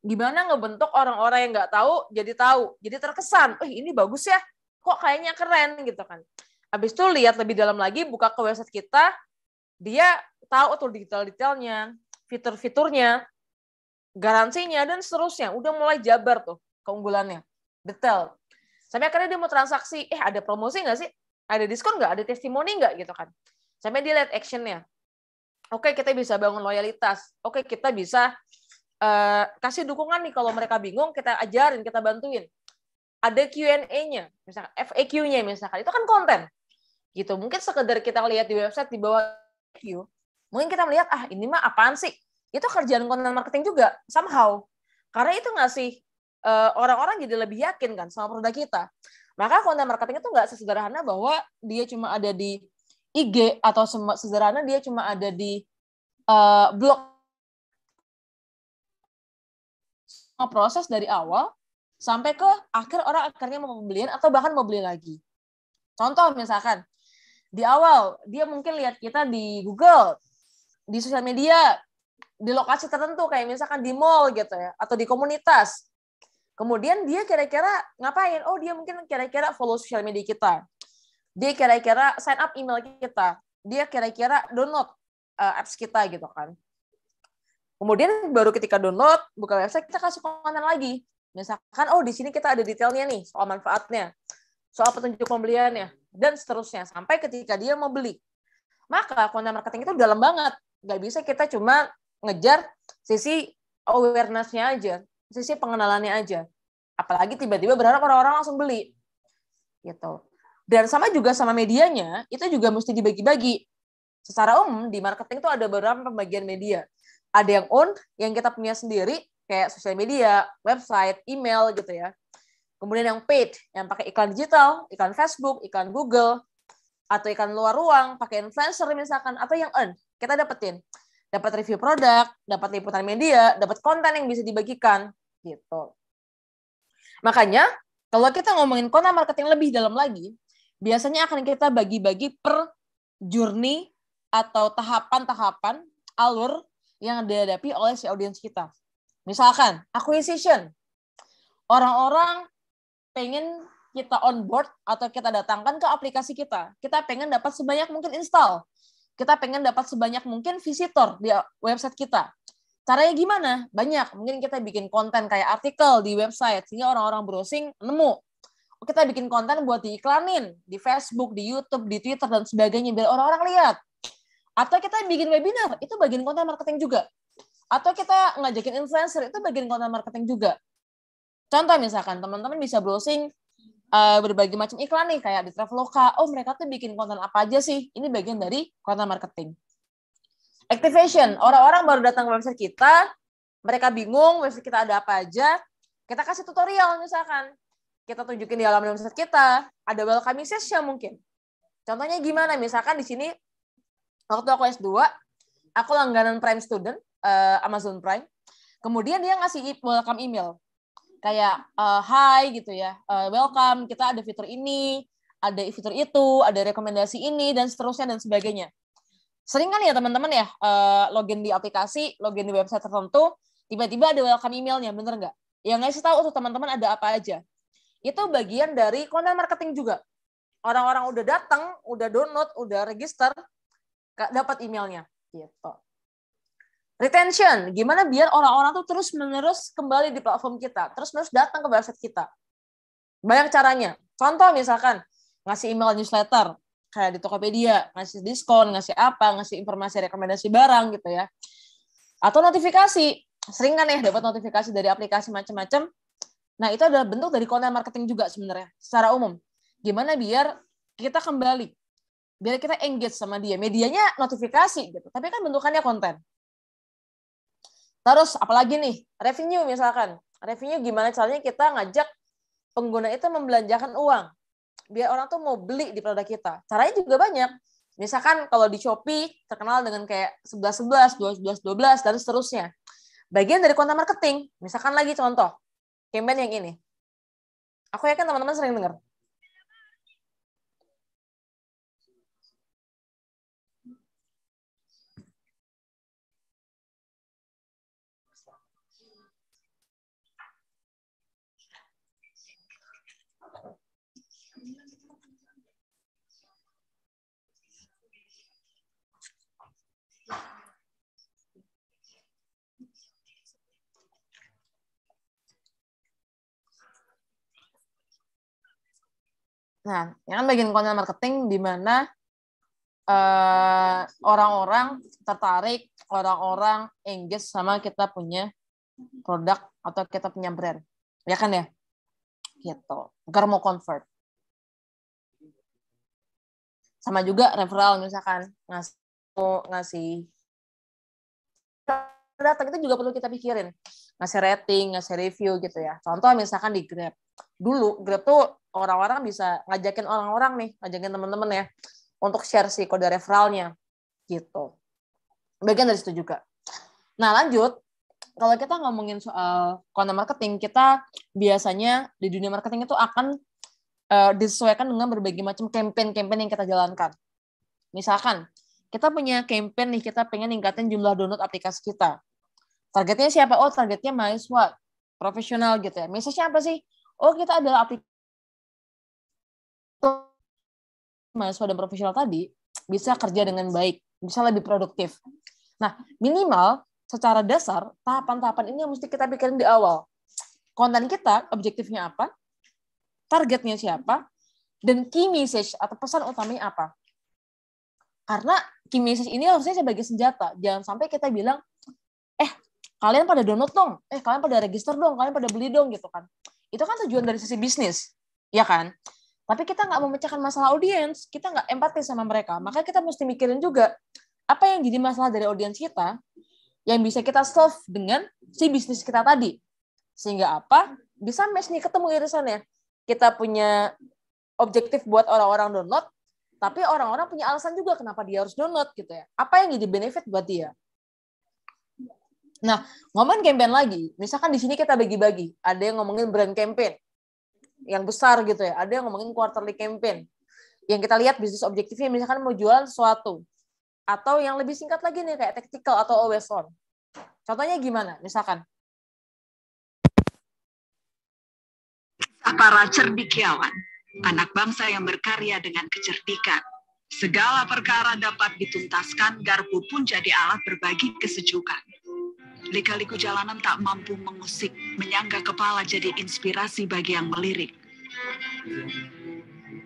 Gimana ngebentuk orang-orang yang nggak tahu jadi tahu, jadi terkesan. Eh ini bagus ya, kok kayaknya keren gitu kan. Habis itu lihat lebih dalam lagi, buka ke website kita, dia tahu tuh detail-detailnya, fitur-fiturnya, garansinya, dan seterusnya. Udah mulai jabar tuh keunggulannya. Detail. Sampai akhirnya dia mau transaksi, eh ada promosi nggak sih? ada diskon nggak, ada testimoni nggak gitu kan. Sampai dia lihat actionnya. Oke, kita bisa bangun loyalitas. Oke, kita bisa uh, kasih dukungan nih kalau mereka bingung, kita ajarin, kita bantuin. Ada Q&A-nya, misalkan FAQ-nya misalkan. Itu kan konten. Gitu. Mungkin sekedar kita lihat di website di bawah FAQ, mungkin kita melihat ah ini mah apaan sih? Itu kerjaan konten marketing juga somehow. Karena itu ngasih eh, orang-orang jadi lebih yakin kan sama produk kita. Maka konten marketing itu nggak sesederhana bahwa dia cuma ada di IG atau sederhana dia cuma ada di uh, blog. Semua proses dari awal sampai ke akhir orang akhirnya mau pembelian atau bahkan mau beli lagi. Contoh misalkan di awal dia mungkin lihat kita di Google, di sosial media, di lokasi tertentu kayak misalkan di mall gitu ya atau di komunitas Kemudian dia kira-kira ngapain? Oh, dia mungkin kira-kira follow social media kita. Dia kira-kira sign up email kita. Dia kira-kira download eh, apps kita gitu kan. Kemudian baru ketika download, buka website, kita kasih konten lagi. Misalkan, oh di sini kita ada detailnya nih soal manfaatnya, soal petunjuk pembeliannya, dan seterusnya. Sampai ketika dia mau beli. Maka konten marketing itu dalam banget. Gak bisa kita cuma ngejar sisi awareness-nya aja sisi pengenalannya aja. Apalagi tiba-tiba berharap orang-orang langsung beli. Gitu. Dan sama juga sama medianya, itu juga mesti dibagi-bagi. Secara umum di marketing itu ada beberapa pembagian media. Ada yang own, yang kita punya sendiri, kayak sosial media, website, email gitu ya. Kemudian yang paid, yang pakai iklan digital, iklan Facebook, iklan Google, atau iklan luar ruang, pakai influencer misalkan, atau yang earn, kita dapetin. Dapat review produk, dapat liputan media, dapat konten yang bisa dibagikan gitu. Makanya kalau kita ngomongin kona marketing lebih dalam lagi, biasanya akan kita bagi-bagi per journey atau tahapan-tahapan alur yang dihadapi oleh si audiens kita. Misalkan acquisition. Orang-orang pengen kita onboard atau kita datangkan ke aplikasi kita. Kita pengen dapat sebanyak mungkin install. Kita pengen dapat sebanyak mungkin visitor di website kita. Caranya gimana? Banyak. Mungkin kita bikin konten kayak artikel di website sehingga orang-orang browsing nemu. Oh, kita bikin konten buat diiklanin di Facebook, di YouTube, di Twitter dan sebagainya biar orang-orang lihat. Atau kita bikin webinar, itu bagian konten marketing juga. Atau kita ngajakin influencer, itu bagian konten marketing juga. Contoh misalkan teman-teman bisa browsing uh, berbagai macam iklan nih kayak di Traveloka. Oh, mereka tuh bikin konten apa aja sih? Ini bagian dari konten marketing. Activation, orang-orang baru datang ke website kita, mereka bingung website kita ada apa aja, kita kasih tutorial misalkan. Kita tunjukin di halaman website kita, ada welcome session mungkin. Contohnya gimana? Misalkan di sini, waktu aku S2, aku langganan Prime Student, uh, Amazon Prime. Kemudian dia ngasih welcome email. Kayak, uh, hi gitu ya, uh, welcome, kita ada fitur ini, ada fitur itu, ada rekomendasi ini, dan seterusnya, dan sebagainya sering kan ya teman-teman ya eh, login di aplikasi, login di website tertentu, tiba-tiba ada welcome emailnya, bener nggak? Yang ngasih tahu tuh teman-teman ada apa aja. Itu bagian dari konten marketing juga. Orang-orang udah datang, udah download, udah register, dapat emailnya. Gitu. Retention, gimana biar orang-orang tuh terus-menerus kembali di platform kita, terus-menerus datang ke website kita. Banyak caranya. Contoh misalkan, ngasih email newsletter, kayak di Tokopedia ngasih diskon, ngasih apa, ngasih informasi rekomendasi barang gitu ya. Atau notifikasi, sering kan ya dapat notifikasi dari aplikasi macam-macam. Nah, itu adalah bentuk dari konten marketing juga sebenarnya secara umum. Gimana biar kita kembali biar kita engage sama dia. Medianya notifikasi gitu, tapi kan bentukannya konten. Terus apalagi nih, revenue misalkan. Revenue gimana caranya kita ngajak pengguna itu membelanjakan uang biar orang tuh mau beli di produk kita. Caranya juga banyak. Misalkan kalau di Shopee terkenal dengan kayak 11 11, 12 12 dan seterusnya. Bagian dari konten marketing, misalkan lagi contoh, campaign yang ini. Aku yakin teman-teman sering dengar. Nah, ini kan bagian konten marketing di mana orang eh, orang-orang tertarik, orang-orang engage sama kita punya produk atau kita punya brand. Ya kan ya? Gitu. Agar mau convert. Sama juga referral misalkan ngasih ngasih datang itu juga perlu kita pikirin ngasih rating ngasih review gitu ya contoh misalkan di Grab dulu Grab tuh orang-orang bisa ngajakin orang-orang nih, ngajakin teman-teman ya untuk share si kode referralnya gitu. Bagian dari situ juga. Nah lanjut, kalau kita ngomongin soal konten marketing, kita biasanya di dunia marketing itu akan uh, disesuaikan dengan berbagai macam campaign-campaign yang kita jalankan. Misalkan, kita punya campaign nih, kita pengen ningkatin jumlah download aplikasi kita. Targetnya siapa? Oh, targetnya mahasiswa, profesional gitu ya. Message-nya apa sih? Oh, kita adalah aplikasi mahasiswa dan profesional tadi bisa kerja dengan baik, bisa lebih produktif. Nah, minimal secara dasar tahapan-tahapan ini yang mesti kita pikirin di awal. Konten kita objektifnya apa? Targetnya siapa? Dan key message atau pesan utamanya apa? Karena key message ini harusnya sebagai senjata. Jangan sampai kita bilang, eh kalian pada download dong, eh kalian pada register dong, kalian pada beli dong gitu kan. Itu kan tujuan dari sisi bisnis, ya kan? tapi kita nggak memecahkan masalah audiens, kita nggak empati sama mereka. Maka kita mesti mikirin juga apa yang jadi masalah dari audiens kita yang bisa kita solve dengan si bisnis kita tadi. Sehingga apa? Bisa match nih ketemu irisannya. Kita punya objektif buat orang-orang download, tapi orang-orang punya alasan juga kenapa dia harus download gitu ya. Apa yang jadi benefit buat dia? Nah, ngomongin campaign lagi. Misalkan di sini kita bagi-bagi. Ada yang ngomongin brand campaign, yang besar gitu ya. Ada yang ngomongin quarterly campaign. Yang kita lihat bisnis objektifnya misalkan mau jualan sesuatu. Atau yang lebih singkat lagi nih kayak tactical atau always on. Contohnya gimana? Misalkan para cerdikiawan, anak bangsa yang berkarya dengan kecerdikan. Segala perkara dapat dituntaskan, garpu pun jadi alat berbagi kesejukan. Lika-liku jalanan tak mampu mengusik, menyangga kepala jadi inspirasi bagi yang melirik.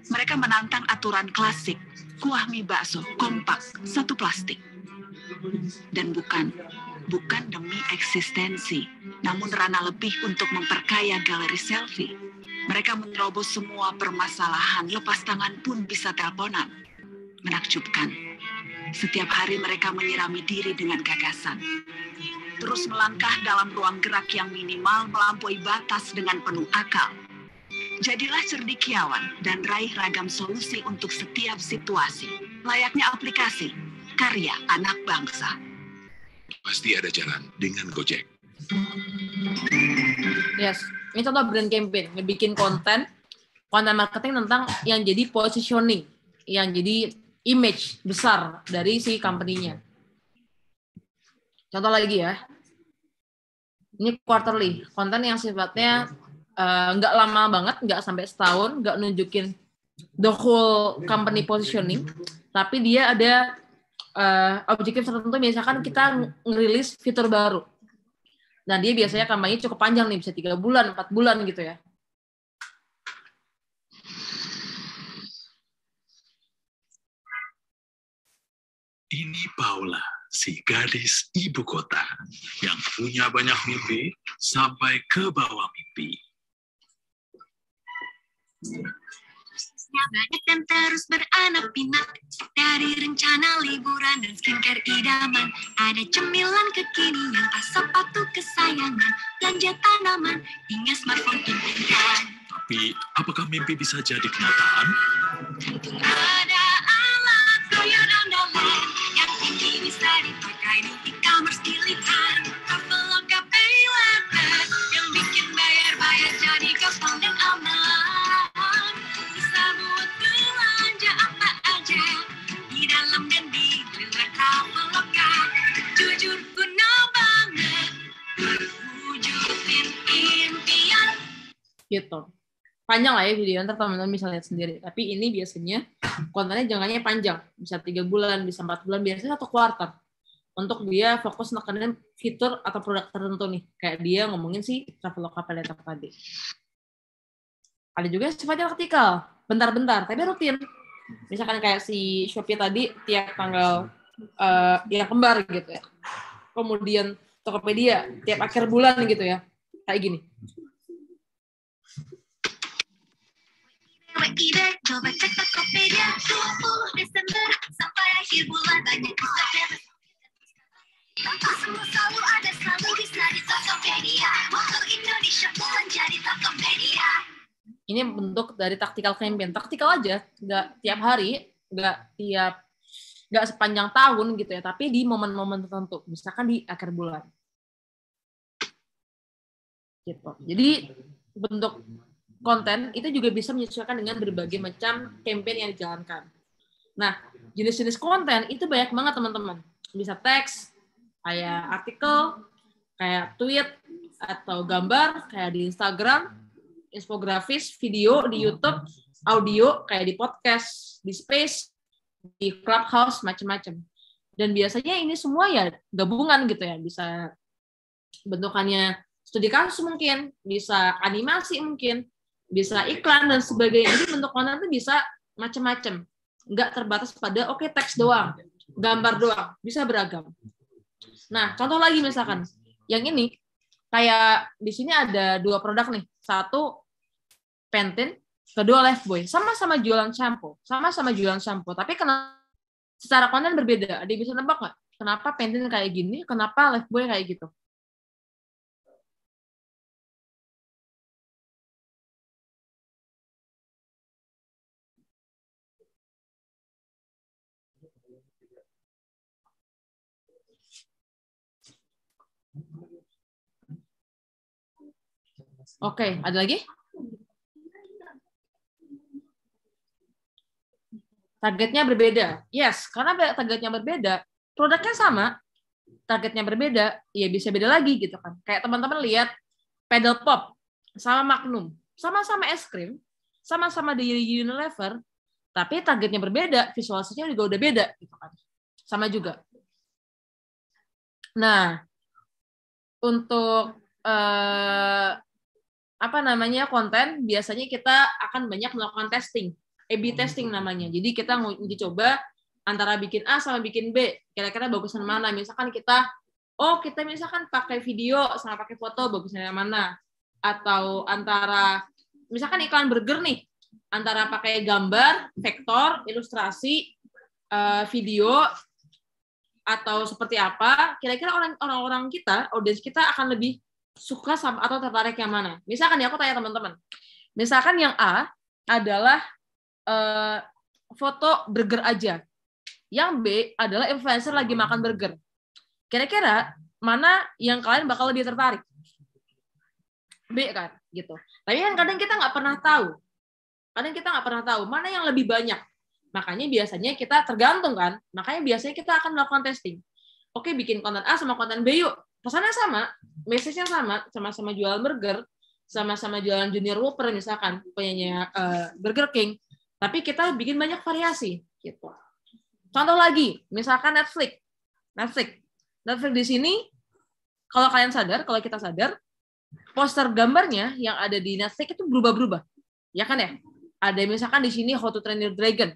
Mereka menantang aturan klasik, kuah mie bakso, kompak, satu plastik. Dan bukan, bukan demi eksistensi, namun rana lebih untuk memperkaya galeri selfie. Mereka menerobos semua permasalahan, lepas tangan pun bisa teleponan. Menakjubkan, setiap hari mereka menyirami diri dengan gagasan terus melangkah dalam ruang gerak yang minimal melampaui batas dengan penuh akal. Jadilah cerdikiawan dan raih ragam solusi untuk setiap situasi, layaknya aplikasi karya anak bangsa. Pasti ada jalan dengan Gojek. Yes, ini contoh brand campaign, ngebikin konten, konten marketing tentang yang jadi positioning, yang jadi image besar dari si company-nya. Contoh lagi ya, ini quarterly konten yang sifatnya eh, nggak uh, lama banget nggak sampai setahun nggak nunjukin the whole company positioning tapi dia ada uh, objektif tertentu misalkan kita ngerilis fitur baru nah dia biasanya kampanye cukup panjang nih bisa tiga bulan empat bulan gitu ya ini Paula si gadis ibu kota yang punya banyak mimpi sampai ke bawah mimpi. banyak dan terus beranak pinak dari rencana liburan dan skincare idaman. Ada cemilan kekinian, tas sepatu kesayangan, belanja tanaman, hingga smartphone impian. Tapi apakah mimpi bisa jadi kenyataan? Tentu gitu panjang lah ya video ntar teman-teman bisa lihat sendiri tapi ini biasanya kontennya jangkanya panjang bisa tiga bulan bisa empat bulan biasanya satu kuartal untuk dia fokus nekenin fitur atau produk tertentu nih kayak dia ngomongin si traveloka pada tadi ada juga sifatnya artikel bentar-bentar tapi rutin misalkan kayak si Shopee tadi tiap tanggal uh, eh, yang kembar gitu ya kemudian Tokopedia tiap akhir bulan gitu ya kayak gini ini bentuk dari tactical campaign. Tactical aja, nggak tiap hari, nggak tiap nggak sepanjang tahun gitu ya, tapi di momen-momen tertentu, misalkan di akhir bulan. Gitu. Jadi bentuk konten itu juga bisa menyesuaikan dengan berbagai macam campaign yang dijalankan. Nah, jenis-jenis konten itu banyak banget teman-teman. Bisa teks, kayak artikel, kayak tweet, atau gambar, kayak di Instagram, infografis, video, di YouTube, audio, kayak di podcast, di space, di clubhouse, macam-macam. Dan biasanya ini semua ya gabungan gitu ya, bisa bentukannya studi kasus mungkin, bisa animasi mungkin, bisa iklan dan sebagainya. Jadi bentuk konten itu bisa macam-macam. Nggak terbatas pada oke okay, teks doang, gambar doang, bisa beragam. Nah, contoh lagi misalkan yang ini kayak di sini ada dua produk nih. Satu pentin, kedua Lifebuoy. Sama-sama jualan shampoo, sama-sama jualan shampoo, tapi kenapa secara konten berbeda? Ada bisa nebak nggak? Kenapa pentin kayak gini, kenapa Lifebuoy kayak gitu? Oke, okay, ada lagi? Targetnya berbeda. Yes, karena targetnya berbeda, produknya sama, targetnya berbeda, ya bisa beda lagi gitu kan. Kayak teman-teman lihat pedal pop sama Magnum, sama-sama es krim, sama-sama di Unilever, tapi targetnya berbeda, visualisasinya juga udah beda gitu kan. Sama juga. Nah, untuk eh, apa namanya konten biasanya kita akan banyak melakukan testing A/B testing namanya jadi kita uji coba antara bikin A sama bikin B kira-kira bagusan mana misalkan kita oh kita misalkan pakai video sama pakai foto bagusnya yang mana atau antara misalkan iklan burger nih antara pakai gambar vektor ilustrasi eh, video atau seperti apa kira-kira orang orang-orang kita audiens kita akan lebih suka sama atau tertarik yang mana. Misalkan ya aku tanya teman-teman. Misalkan yang A adalah uh, foto burger aja. Yang B adalah influencer lagi makan burger. Kira-kira mana yang kalian bakal lebih tertarik? B kan, gitu. Tapi kan kadang kita nggak pernah tahu. Kadang kita nggak pernah tahu mana yang lebih banyak. Makanya biasanya kita tergantung kan. Makanya biasanya kita akan melakukan testing. Oke, bikin konten A sama konten B yuk pesannya sama, message-nya sama, sama-sama jualan burger, sama-sama jualan junior whopper misalkan punyanya uh, eh, Burger King, tapi kita bikin banyak variasi gitu. Contoh lagi, misalkan Netflix. Netflix. Netflix di sini kalau kalian sadar, kalau kita sadar, poster gambarnya yang ada di Netflix itu berubah-berubah. Ya kan ya? Ada misalkan di sini How to Train Your Dragon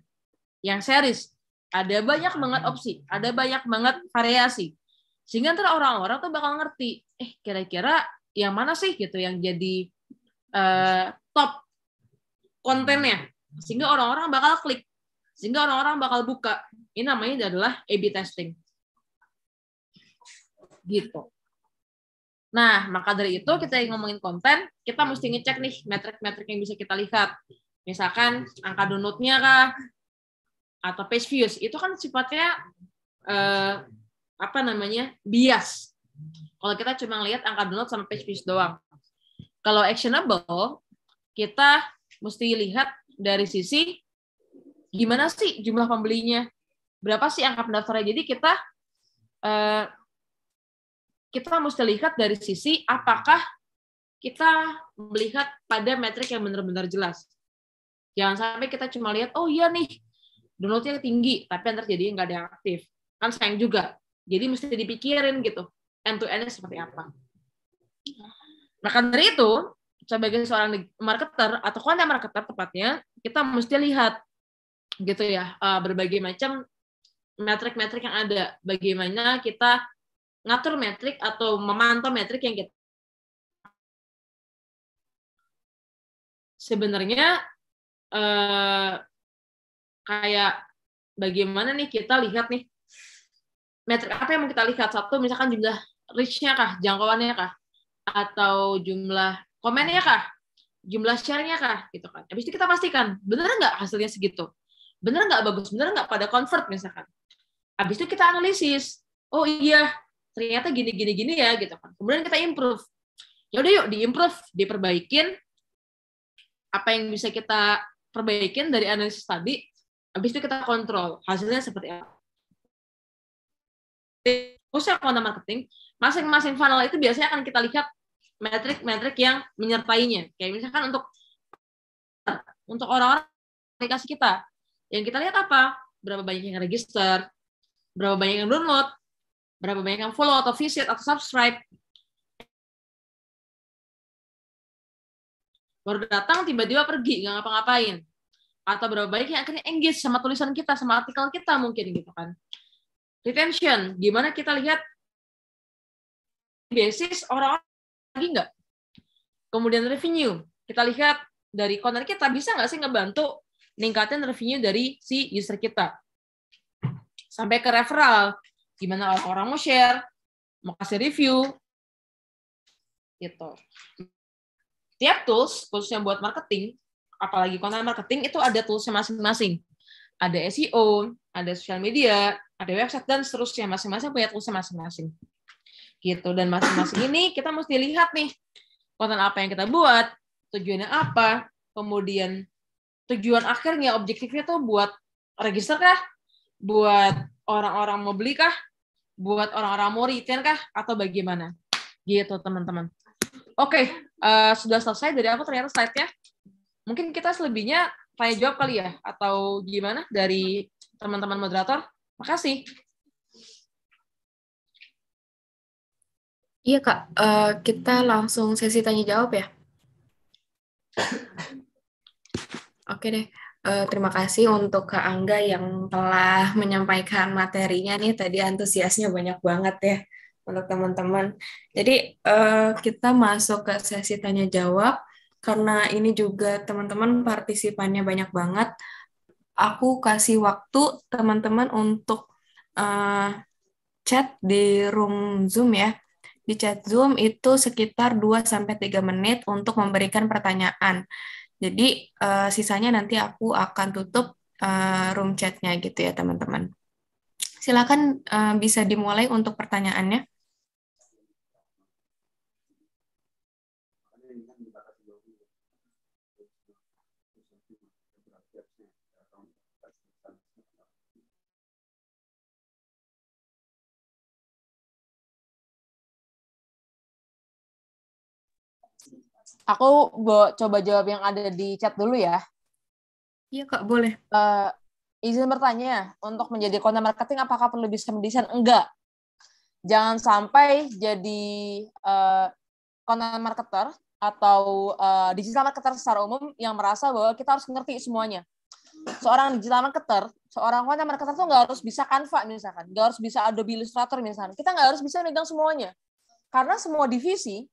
yang series. Ada banyak banget opsi, ada banyak banget variasi sehingga nanti orang-orang tuh bakal ngerti, eh kira-kira yang mana sih gitu yang jadi uh, top kontennya. Sehingga orang-orang bakal klik. Sehingga orang-orang bakal buka. Ini namanya adalah A-B testing. Gitu. Nah, maka dari itu kita ngomongin konten, kita mesti ngecek nih metrik-metrik yang bisa kita lihat. Misalkan angka downloadnya kah, atau page views. Itu kan sifatnya uh, apa namanya bias. Kalau kita cuma lihat angka download sama page views doang. Kalau actionable, kita mesti lihat dari sisi gimana sih jumlah pembelinya, berapa sih angka pendaftarnya. Jadi kita eh, kita mesti lihat dari sisi apakah kita melihat pada metrik yang benar-benar jelas. Jangan sampai kita cuma lihat, oh iya nih, downloadnya tinggi, tapi yang terjadi nggak ada yang aktif. Kan sayang juga. Jadi mesti dipikirin gitu, end to end seperti apa. Maka nah, dari itu, sebagai seorang marketer atau konten marketer tepatnya, kita mesti lihat gitu ya, eh, berbagai macam metrik-metrik yang ada. Bagaimana kita ngatur metrik atau memantau metrik yang kita sebenarnya eh, kayak bagaimana nih kita lihat nih metrik apa yang mau kita lihat satu misalkan jumlah reach-nya kah jangkauannya kah atau jumlah komennya kah jumlah share-nya kah gitu kan habis itu kita pastikan bener nggak hasilnya segitu bener nggak bagus bener nggak pada convert misalkan habis itu kita analisis oh iya ternyata gini gini gini ya gitu kan kemudian kita improve ya udah yuk diimprove diperbaikin apa yang bisa kita perbaikin dari analisis tadi habis itu kita kontrol hasilnya seperti apa khususnya konten marketing, masing-masing funnel itu biasanya akan kita lihat metrik-metrik yang menyertainya. Kayak misalkan untuk untuk orang-orang aplikasi kita, yang kita lihat apa? Berapa banyak yang register, berapa banyak yang download, berapa banyak yang follow atau visit atau subscribe. Baru datang tiba-tiba pergi nggak ngapa-ngapain. Atau berapa banyak yang akhirnya engage sama tulisan kita, sama artikel kita mungkin gitu kan retention, gimana kita lihat basis orang-orang lagi nggak? Kemudian revenue, kita lihat dari konten kita bisa nggak sih ngebantu ningkatin revenue dari si user kita. Sampai ke referral, gimana orang-orang mau share, mau kasih review, gitu. Tiap tools, khususnya buat marketing, apalagi konten marketing, itu ada toolsnya masing-masing ada SEO, ada social media, ada website dan seterusnya masing-masing punya tulisan masing-masing. Gitu dan masing-masing ini kita mesti lihat nih konten apa yang kita buat, tujuannya apa, kemudian tujuan akhirnya objektifnya tuh buat register kah? Buat orang-orang mau beli kah? Buat orang-orang mau return kah atau bagaimana? Gitu teman-teman. Oke, okay, uh, eh, sudah selesai dari aku ternyata slide-nya. Mungkin kita selebihnya tanya jawab kali ya atau gimana dari teman-teman moderator? Makasih. Iya kak, uh, kita langsung sesi tanya jawab ya. Oke deh, uh, terima kasih untuk Kak Angga yang telah menyampaikan materinya nih. Tadi antusiasnya banyak banget ya untuk teman-teman. Jadi uh, kita masuk ke sesi tanya jawab karena ini juga teman-teman partisipannya banyak banget, aku kasih waktu teman-teman untuk uh, chat di room Zoom ya. Di chat Zoom itu sekitar 2-3 menit untuk memberikan pertanyaan. Jadi uh, sisanya nanti aku akan tutup uh, room chatnya gitu ya teman-teman. Silakan uh, bisa dimulai untuk pertanyaannya. aku coba jawab yang ada di chat dulu ya. Iya kak, boleh. Uh, izin bertanya, untuk menjadi konten marketing apakah perlu bisa mendesain? Enggak. Jangan sampai jadi uh, marketer atau uh, digital marketer secara umum yang merasa bahwa kita harus ngerti semuanya. Seorang digital marketer, seorang konten marketer itu nggak harus bisa Canva misalkan, nggak harus bisa Adobe Illustrator misalkan. Kita nggak harus bisa megang semuanya. Karena semua divisi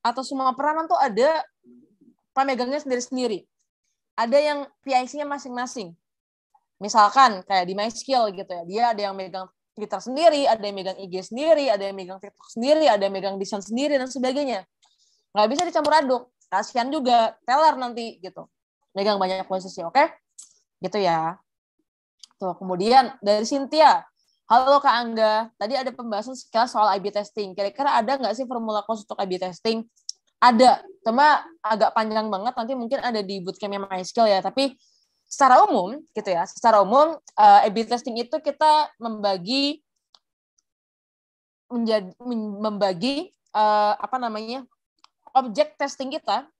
atau semua peranan tuh ada pemegangnya sendiri-sendiri. Ada yang PIC-nya masing-masing. Misalkan kayak di MySkill gitu ya, dia ada yang megang Twitter sendiri, ada yang megang IG sendiri, ada yang megang TikTok sendiri, ada yang megang desain sendiri, dan sebagainya. Nggak bisa dicampur aduk. Kasihan juga, teller nanti gitu. Megang banyak posisi, oke? Okay? Gitu ya. Tuh, kemudian dari Cynthia, Halo Kak Angga, tadi ada pembahasan sekilas soal IB testing. Kira-kira ada nggak sih formula khusus untuk IB testing? Ada, cuma agak panjang banget, nanti mungkin ada di bootcamp bootcampnya MySkill ya. Tapi secara umum, gitu ya, secara umum uh, eh, IB testing itu kita membagi menjadi membagi uh, apa namanya objek testing kita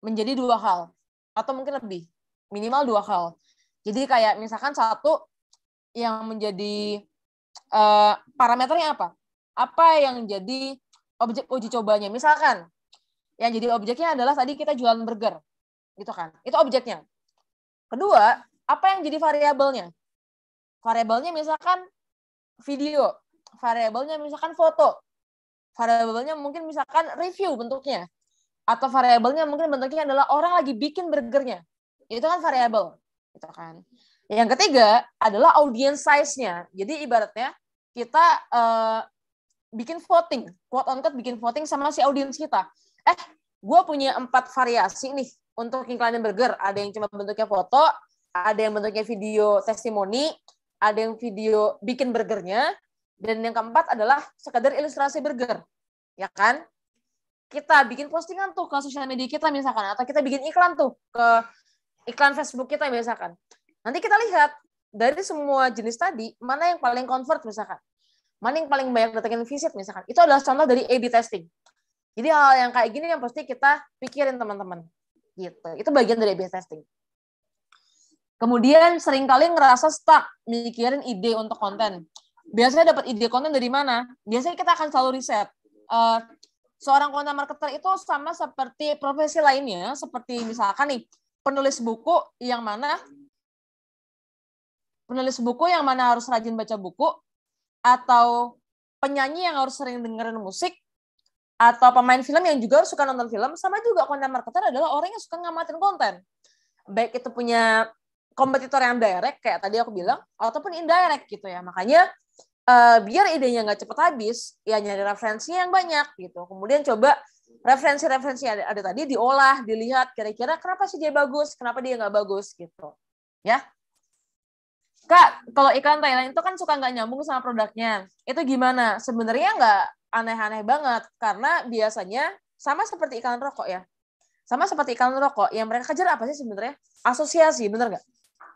menjadi dua hal atau mungkin lebih minimal dua hal jadi kayak misalkan satu yang menjadi uh, parameternya apa? Apa yang jadi objek uji cobanya? Misalkan yang jadi objeknya adalah tadi kita jualan burger, gitu kan? Itu objeknya. Kedua, apa yang jadi variabelnya? Variabelnya misalkan video, variabelnya misalkan foto, variabelnya mungkin misalkan review bentuknya, atau variabelnya mungkin bentuknya adalah orang lagi bikin burgernya. Itu kan variabel, gitu kan? Yang ketiga adalah audience size-nya. Jadi ibaratnya kita uh, bikin voting, quote on quote bikin voting sama si audience kita. Eh, gue punya empat variasi nih untuk iklan burger. Ada yang cuma bentuknya foto, ada yang bentuknya video testimoni, ada yang video bikin burgernya, dan yang keempat adalah sekadar ilustrasi burger. Ya kan? Kita bikin postingan tuh ke sosial media kita misalkan, atau kita bikin iklan tuh ke iklan Facebook kita misalkan. Nanti kita lihat dari semua jenis tadi, mana yang paling convert misalkan. Mana yang paling banyak datangin visit misalkan. Itu adalah contoh dari A-B testing. Jadi hal yang kayak gini yang pasti kita pikirin teman-teman. Gitu. Itu bagian dari A-B testing. Kemudian seringkali ngerasa stuck mikirin ide untuk konten. Biasanya dapat ide konten dari mana? Biasanya kita akan selalu riset. Uh, eh, seorang konten marketer itu sama seperti profesi lainnya, seperti misalkan nih penulis buku yang mana penulis buku yang mana harus rajin baca buku, atau penyanyi yang harus sering dengerin musik, atau pemain film yang juga harus suka nonton film, sama juga konten marketer adalah orang yang suka ngamatin konten. Baik itu punya kompetitor yang direct, kayak tadi aku bilang, ataupun indirect gitu ya. Makanya uh, biar idenya nggak cepet habis, ya nyari referensi yang banyak gitu. Kemudian coba referensi-referensi ada, ada tadi diolah, dilihat kira-kira kenapa sih dia bagus, kenapa dia nggak bagus gitu. Ya, Kak, kalau iklan Thailand itu kan suka nggak nyambung sama produknya. Itu gimana? Sebenarnya nggak aneh-aneh banget, karena biasanya sama seperti iklan rokok ya. Sama seperti iklan rokok, yang mereka kejar apa sih sebenarnya? Asosiasi, bener nggak?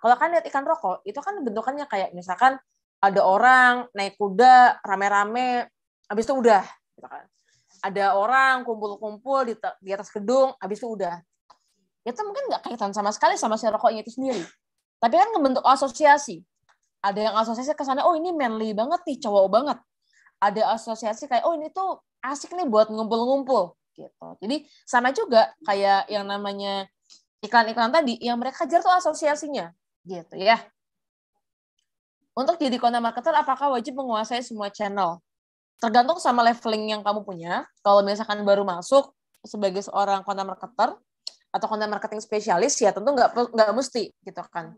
Kalau kan lihat iklan rokok, itu kan bentukannya kayak misalkan ada orang naik kuda, rame-rame, habis itu udah. Gitu kan. Ada orang kumpul-kumpul di, di atas gedung, habis itu udah. Itu mungkin nggak kaitan sama sekali sama si rokoknya itu sendiri. Tapi kan membentuk asosiasi. Ada yang asosiasi ke sana oh ini manly banget nih, cowok banget. Ada asosiasi kayak, oh ini tuh asik nih buat ngumpul-ngumpul. gitu. Jadi sama juga kayak yang namanya iklan-iklan tadi, yang mereka kejar tuh asosiasinya. Gitu ya. Untuk jadi content marketer, apakah wajib menguasai semua channel? Tergantung sama leveling yang kamu punya. Kalau misalkan baru masuk sebagai seorang content marketer, atau konten marketing spesialis ya tentu nggak nggak mesti gitu kan.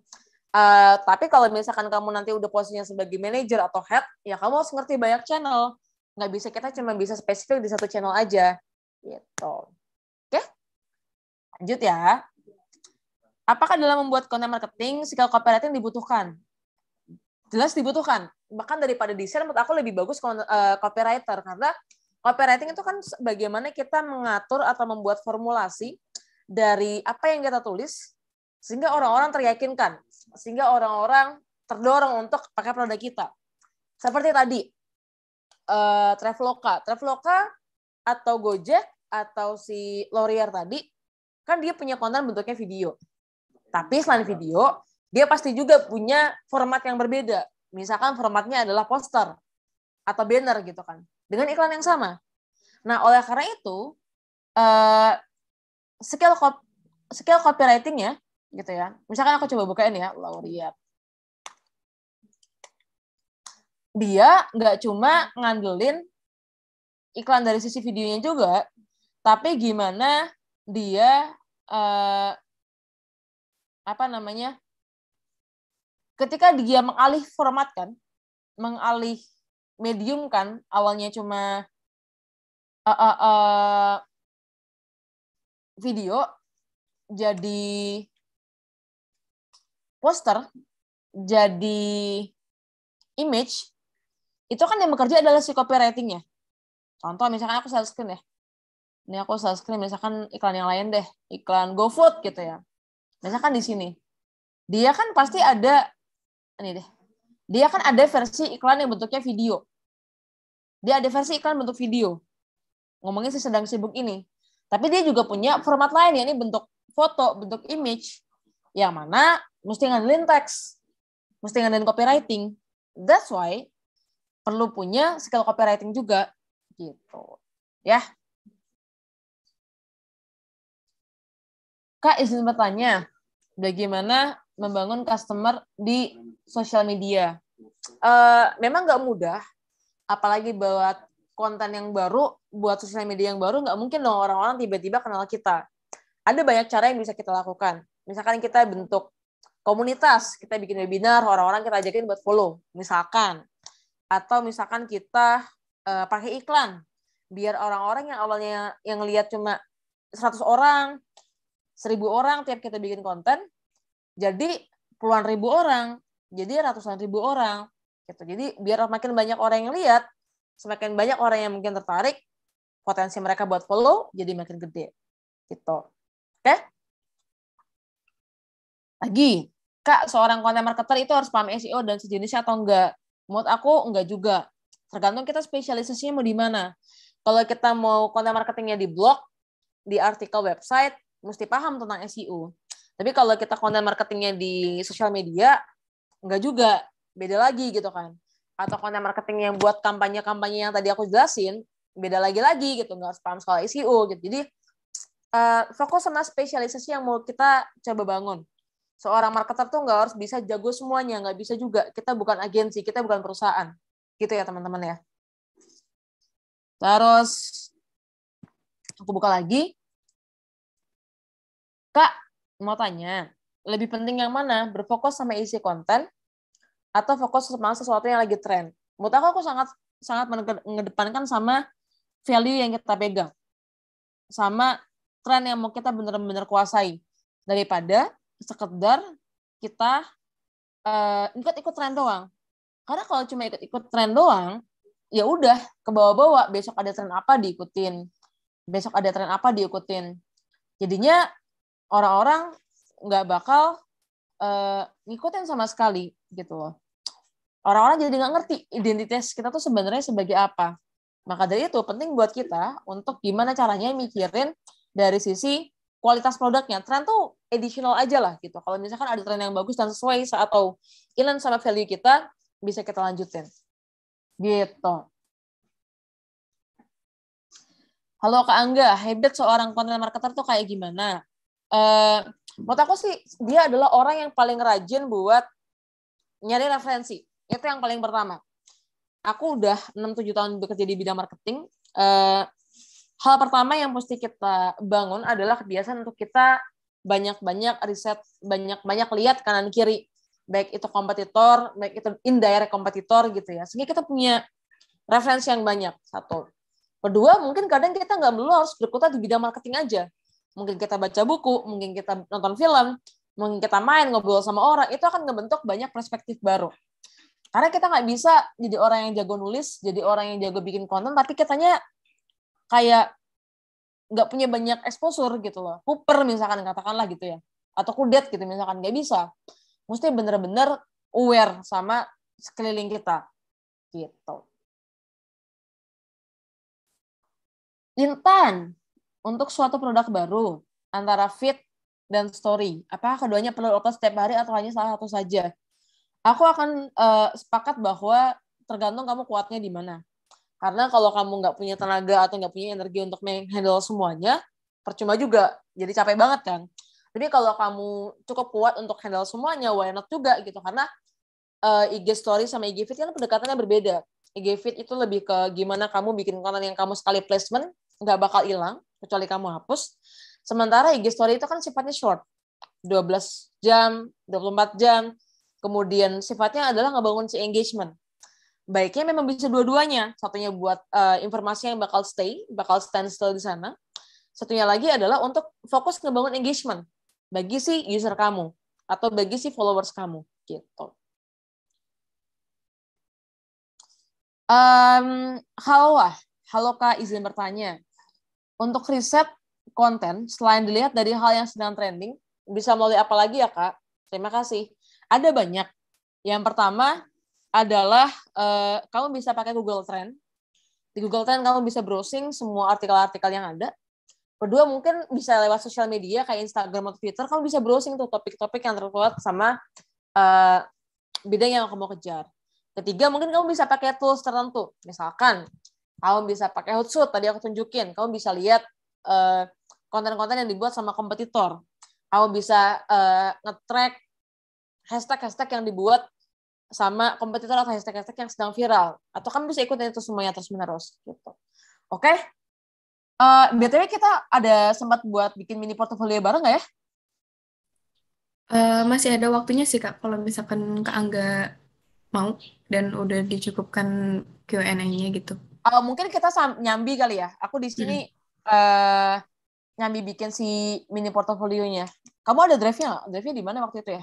Uh, tapi kalau misalkan kamu nanti udah posisinya sebagai manager atau head, ya kamu harus ngerti banyak channel. Nggak bisa kita cuma bisa spesifik di satu channel aja. Gitu. Oke? Lanjut ya. Apakah dalam membuat konten marketing, skill copywriting dibutuhkan? Jelas dibutuhkan. Bahkan daripada desain, menurut aku lebih bagus kalau eh, copywriter. Karena copywriting itu kan bagaimana kita mengatur atau membuat formulasi dari apa yang kita tulis sehingga orang-orang teryakinkan, sehingga orang-orang terdorong untuk pakai produk kita. Seperti tadi uh, Traveloka, Traveloka atau Gojek atau si Laurier tadi kan dia punya konten bentuknya video. Tapi selain video, dia pasti juga punya format yang berbeda. Misalkan formatnya adalah poster atau banner gitu kan. Dengan iklan yang sama. Nah, oleh karena itu, uh, skill cop skill copywriting ya gitu ya misalkan aku coba bukain ya Lauria dia nggak cuma ngandelin iklan dari sisi videonya juga tapi gimana dia uh, apa namanya ketika dia mengalih format kan mengalih medium kan awalnya cuma uh, uh, uh, video jadi poster jadi image itu kan yang bekerja adalah si copywritingnya contoh misalkan aku sales screen ya ini aku sales screen misalkan iklan yang lain deh iklan GoFood gitu ya misalkan di sini dia kan pasti ada ini deh dia kan ada versi iklan yang bentuknya video dia ada versi iklan bentuk video ngomongin si sedang sibuk ini tapi dia juga punya format lain, ya ini bentuk foto, bentuk image, yang mana mesti ngandelin teks, mesti ngandelin copywriting. That's why perlu punya skill copywriting juga, gitu. Ya. Kak, izin bertanya, bagaimana membangun customer di sosial media? Uh, memang nggak mudah, apalagi buat konten yang baru buat sosial media yang baru nggak mungkin dong orang-orang tiba-tiba kenal kita. Ada banyak cara yang bisa kita lakukan. Misalkan kita bentuk komunitas, kita bikin webinar, orang-orang kita ajakin buat follow, misalkan. Atau misalkan kita uh, pakai iklan, biar orang-orang yang awalnya yang lihat cuma 100 orang, 1000 orang tiap kita bikin konten, jadi puluhan ribu orang, jadi ratusan ribu orang. Gitu. Jadi biar makin banyak orang yang lihat, semakin banyak orang yang mungkin tertarik, potensi mereka buat follow jadi makin gede. Gitu. Oke? Okay? Lagi, Kak, seorang content marketer itu harus paham SEO dan sejenisnya atau enggak? Menurut aku enggak juga. Tergantung kita spesialisasinya mau di mana. Kalau kita mau content marketingnya di blog, di artikel website, mesti paham tentang SEO. Tapi kalau kita konten marketingnya di sosial media, enggak juga. Beda lagi gitu kan. Atau konten marketing yang buat kampanye-kampanye yang tadi aku jelasin, beda lagi lagi gitu nggak harus paham soal ICU gitu jadi uh, fokus sama spesialisasi yang mau kita coba bangun seorang marketer tuh nggak harus bisa jago semuanya nggak bisa juga kita bukan agensi kita bukan perusahaan gitu ya teman-teman ya terus aku buka lagi kak mau tanya lebih penting yang mana berfokus sama isi konten atau fokus sama sesuatu yang lagi tren menurut aku aku sangat sangat mengedepankan sama value yang kita pegang sama tren yang mau kita benar-benar kuasai daripada sekedar kita uh, ikut-ikut tren doang. Karena kalau cuma ikut-ikut tren doang, ya udah ke bawah-bawah besok ada tren apa diikutin. Besok ada tren apa diikutin. Jadinya orang-orang nggak bakal uh, ngikutin sama sekali gitu loh. Orang-orang jadi nggak ngerti identitas kita tuh sebenarnya sebagai apa. Maka dari itu penting buat kita untuk gimana caranya mikirin dari sisi kualitas produknya. Trend tuh additional aja lah gitu. Kalau misalkan ada tren yang bagus dan sesuai atau inline sama value kita, bisa kita lanjutin. Gitu. Halo Kak Angga, habit seorang content marketer tuh kayak gimana? Uh, menurut aku sih dia adalah orang yang paling rajin buat nyari referensi. Itu yang paling pertama aku udah 6-7 tahun bekerja di bidang marketing, uh, hal pertama yang mesti kita bangun adalah kebiasaan untuk kita banyak-banyak riset, banyak-banyak lihat kanan kiri, baik itu kompetitor, baik itu indirect kompetitor gitu ya. Sehingga kita punya referensi yang banyak, satu. Kedua, mungkin kadang kita nggak perlu harus berkutat di bidang marketing aja. Mungkin kita baca buku, mungkin kita nonton film, mungkin kita main, ngobrol sama orang, itu akan ngebentuk banyak perspektif baru. Karena kita nggak bisa jadi orang yang jago nulis, jadi orang yang jago bikin konten, tapi katanya kayak nggak punya banyak exposure gitu loh. Kuper misalkan katakanlah gitu ya. Atau kudet gitu misalkan. Nggak bisa. Mesti bener-bener aware sama sekeliling kita. Gitu. Intan, untuk suatu produk baru, antara fit dan story, apakah keduanya perlu upload setiap hari atau hanya salah satu saja? aku akan uh, sepakat bahwa tergantung kamu kuatnya di mana. Karena kalau kamu nggak punya tenaga atau nggak punya energi untuk menghandle semuanya, percuma juga. Jadi capek banget kan. Tapi kalau kamu cukup kuat untuk handle semuanya, why not juga gitu. Karena uh, eh, IG story sama IG feed kan pendekatannya berbeda. IG feed itu lebih ke gimana kamu bikin konten yang kamu sekali placement, nggak bakal hilang, kecuali kamu hapus. Sementara IG story itu kan sifatnya short. 12 jam, 24 jam, kemudian sifatnya adalah ngebangun si engagement. Baiknya memang bisa dua-duanya. Satunya buat uh, informasi yang bakal stay, bakal standstill di sana. Satunya lagi adalah untuk fokus ngebangun engagement bagi si user kamu atau bagi si followers kamu gitu. Um, halo ah, halo kak izin bertanya. Untuk riset konten selain dilihat dari hal yang sedang trending, bisa melalui apa lagi ya kak? Terima kasih. Ada banyak. Yang pertama adalah uh, kamu bisa pakai Google Trend. Di Google Trend kamu bisa browsing semua artikel-artikel yang ada. Kedua mungkin bisa lewat sosial media kayak Instagram atau Twitter, kamu bisa browsing tuh topik-topik yang terkait sama uh, bidang yang kamu kejar. Ketiga, mungkin kamu bisa pakai tools tertentu. Misalkan, kamu bisa pakai Hootsuite, tadi aku tunjukin. Kamu bisa lihat eh, konten-konten uh, yang dibuat sama kompetitor. Kamu bisa uh, nge-track hashtag-hashtag yang dibuat sama kompetitor atau hashtag-hashtag yang sedang viral. Atau kamu bisa ikutin itu semuanya terus-menerus gitu. Oke? Okay? Uh, eh, BTW kita ada sempat buat bikin mini portfolio bareng nggak ya? Uh, masih ada waktunya sih Kak, kalau misalkan Kak Angga mau dan udah dicukupkan Q&A-nya gitu. Uh, mungkin kita nyambi kali ya. Aku di sini hmm. uh, nyambi bikin si mini portofolionya. Kamu ada drive-nya nggak? Drive-nya di mana waktu itu ya?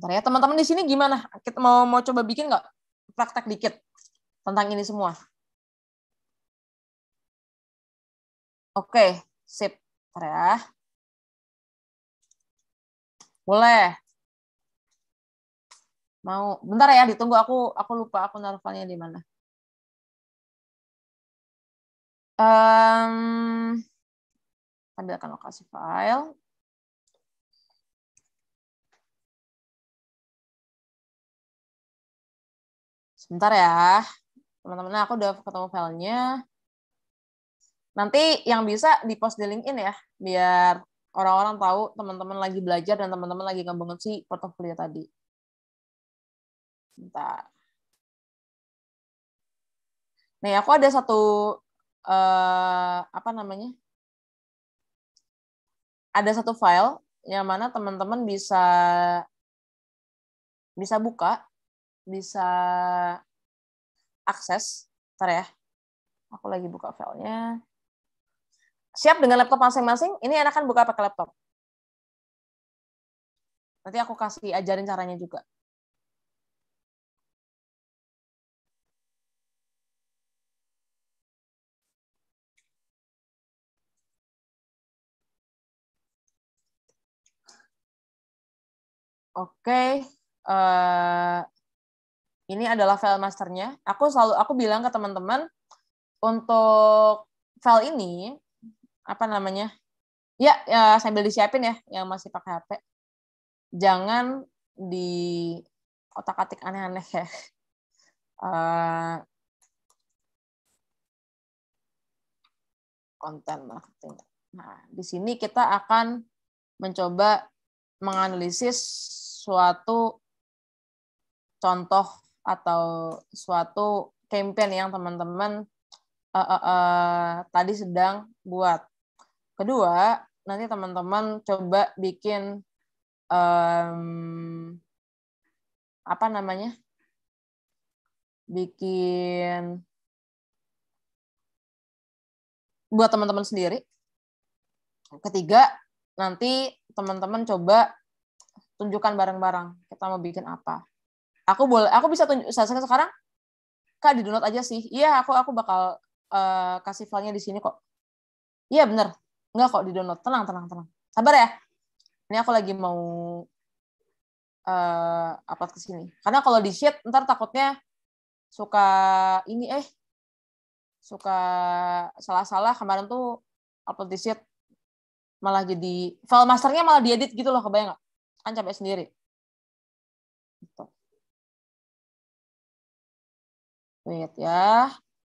Bentar ya, teman-teman di sini gimana? Kita mau mau coba bikin nggak praktek dikit tentang ini semua? Oke, sip. Bentar ya. Boleh. Mau bentar ya, ditunggu aku aku lupa aku naruh di mana. Um, ambilkan lokasi file. Bentar ya. Teman-teman, aku udah ketemu filenya. Nanti yang bisa di-post di LinkedIn ya, biar orang-orang tahu teman-teman lagi belajar dan teman-teman lagi ngembangin si portofolio tadi. Bentar. Nih, aku ada satu uh, apa namanya? Ada satu file yang mana teman-teman bisa bisa buka bisa akses. Ntar ya. Aku lagi buka filenya. Siap dengan laptop masing-masing. Ini kan buka pakai laptop. Nanti aku kasih ajarin caranya juga. Oke, okay. uh, eh, ini adalah file masternya. Aku selalu aku bilang ke teman-teman untuk file ini apa namanya? Ya, ya sambil disiapin ya yang masih pakai HP. Jangan di otak-atik aneh-aneh ya. Uh, konten marketing. Nah, di sini kita akan mencoba menganalisis suatu contoh atau suatu campaign yang teman-teman uh, uh, uh, tadi sedang buat. Kedua, nanti teman-teman coba bikin um, apa namanya? Bikin buat teman-teman sendiri. Ketiga, nanti teman-teman coba tunjukkan barang-barang kita mau bikin apa Aku boleh aku bisa tunjuk sekarang Kak di download aja sih. Iya, aku aku bakal uh, kasih filenya di sini kok. Iya bener. Enggak kok di download. Tenang, tenang, tenang. Sabar ya. Ini aku lagi mau uh, upload ke sini. Karena kalau di sheet ntar takutnya suka ini eh suka salah-salah kemarin tuh upload di sheet malah jadi file masternya malah diedit gitu loh kebayang nggak? Kan capek sendiri. Gitu. Wait ya.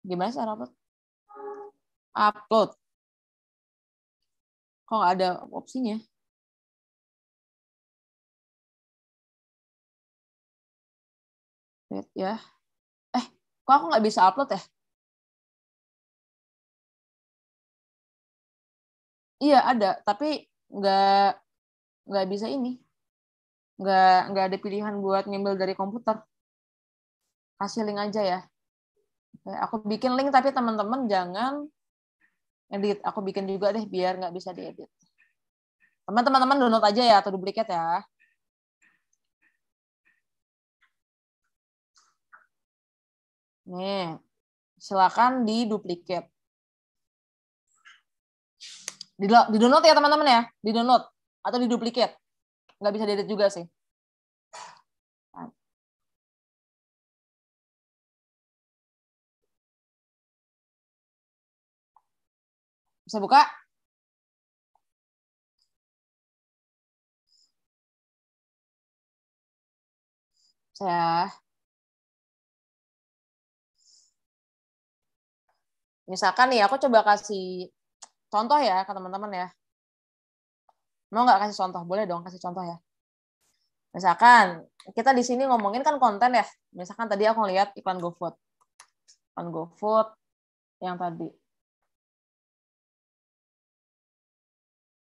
Gimana cara upload? Upload. Kok nggak ada opsinya? Wait ya. Eh, kok aku nggak bisa upload ya? Iya ada, tapi nggak nggak bisa ini, nggak nggak ada pilihan buat ngambil dari komputer. Kasih link aja ya aku bikin link tapi teman-teman jangan edit. Aku bikin juga deh biar nggak bisa diedit. Teman-teman download aja ya atau duplikat ya. Nih, silakan di duplikat. Di download ya teman-teman ya, di download atau di duplikat. Nggak bisa diedit juga sih. Bisa buka? Ya. Misalkan nih, aku coba kasih contoh ya ke teman-teman ya. Mau nggak kasih contoh? Boleh dong kasih contoh ya. Misalkan kita di sini ngomongin kan konten ya. Misalkan tadi aku lihat iklan GoFood. Iklan GoFood yang tadi.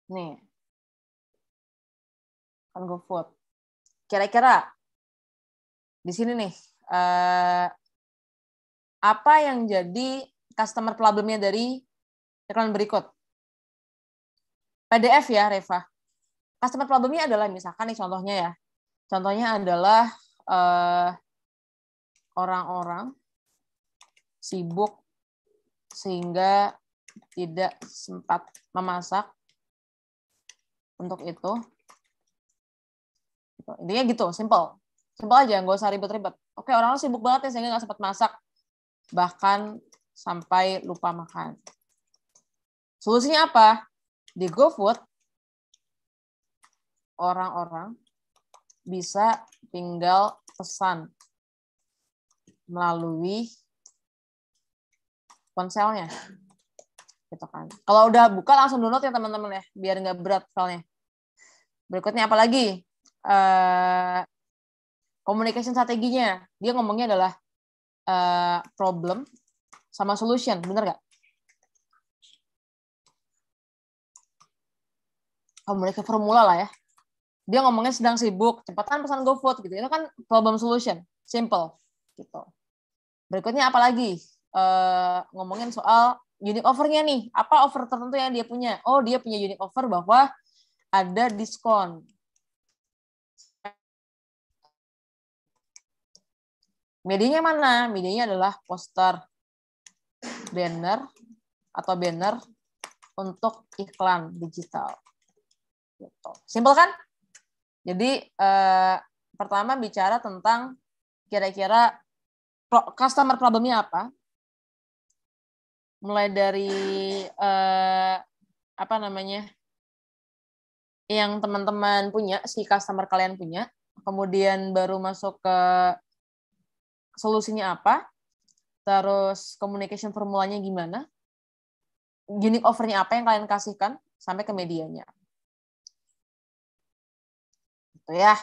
Nih. Kan gue GoFood. Kira-kira di sini nih, eh, apa yang jadi customer problemnya dari iklan berikut? PDF ya, Reva. Customer problemnya adalah misalkan nih contohnya ya. Contohnya adalah orang eh, orang-orang sibuk sehingga tidak sempat memasak untuk itu. Intinya gitu, simple. Simple aja, nggak usah ribet-ribet. Oke, orang, orang sibuk banget ya, sehingga nggak sempat masak. Bahkan sampai lupa makan. Solusinya apa? Di GoFood, orang-orang bisa tinggal pesan melalui ponselnya gitu kan kalau udah buka langsung download ya teman-teman ya biar nggak berat soalnya Berikutnya lagi uh, communication strateginya dia ngomongnya adalah uh, problem sama solution, bener nggak? Komunikasi oh, formula lah ya. Dia ngomongnya sedang sibuk, cepetan pesan GoFood gitu. Itu kan problem solution, simple gitu. Berikutnya lagi? uh, ngomongin soal unique offernya nih. Apa offer tertentu yang dia punya? Oh dia punya unique offer bahwa ada diskon. Medianya mana? Medianya adalah poster, banner, atau banner untuk iklan digital. Gitu. Simple kan? Jadi eh, pertama bicara tentang kira-kira customer problemnya apa, mulai dari eh, apa namanya yang teman-teman punya, si customer kalian punya, kemudian baru masuk ke solusinya apa, terus communication formulanya gimana, unique offernya apa yang kalian kasihkan, sampai ke medianya. Itu ya.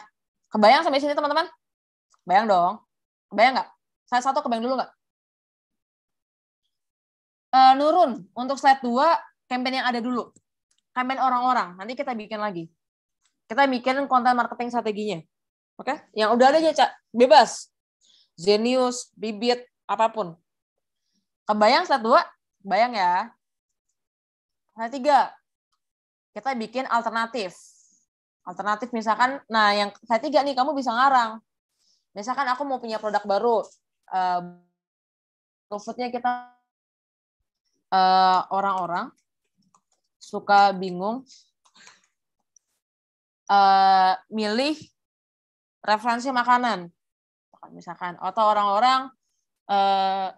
Kebayang sampai sini teman-teman? Bayang dong. Kebayang nggak? Saya satu kebayang dulu nggak? Uh, nurun untuk slide 2 campaign yang ada dulu komen orang-orang. Nanti kita bikin lagi. Kita bikin konten marketing strateginya. Oke? Okay? Yang udah ada aja, Cak. Bebas. Genius, bibit, apapun. Kebayang satu dua? Bayang ya. Nah, tiga. Kita bikin alternatif. Alternatif misalkan, nah yang saya tiga nih, kamu bisa ngarang. Misalkan aku mau punya produk baru, uh, kita eh, orang-orang uh, orang -orang suka bingung uh, milih referensi makanan misalkan atau orang-orang uh,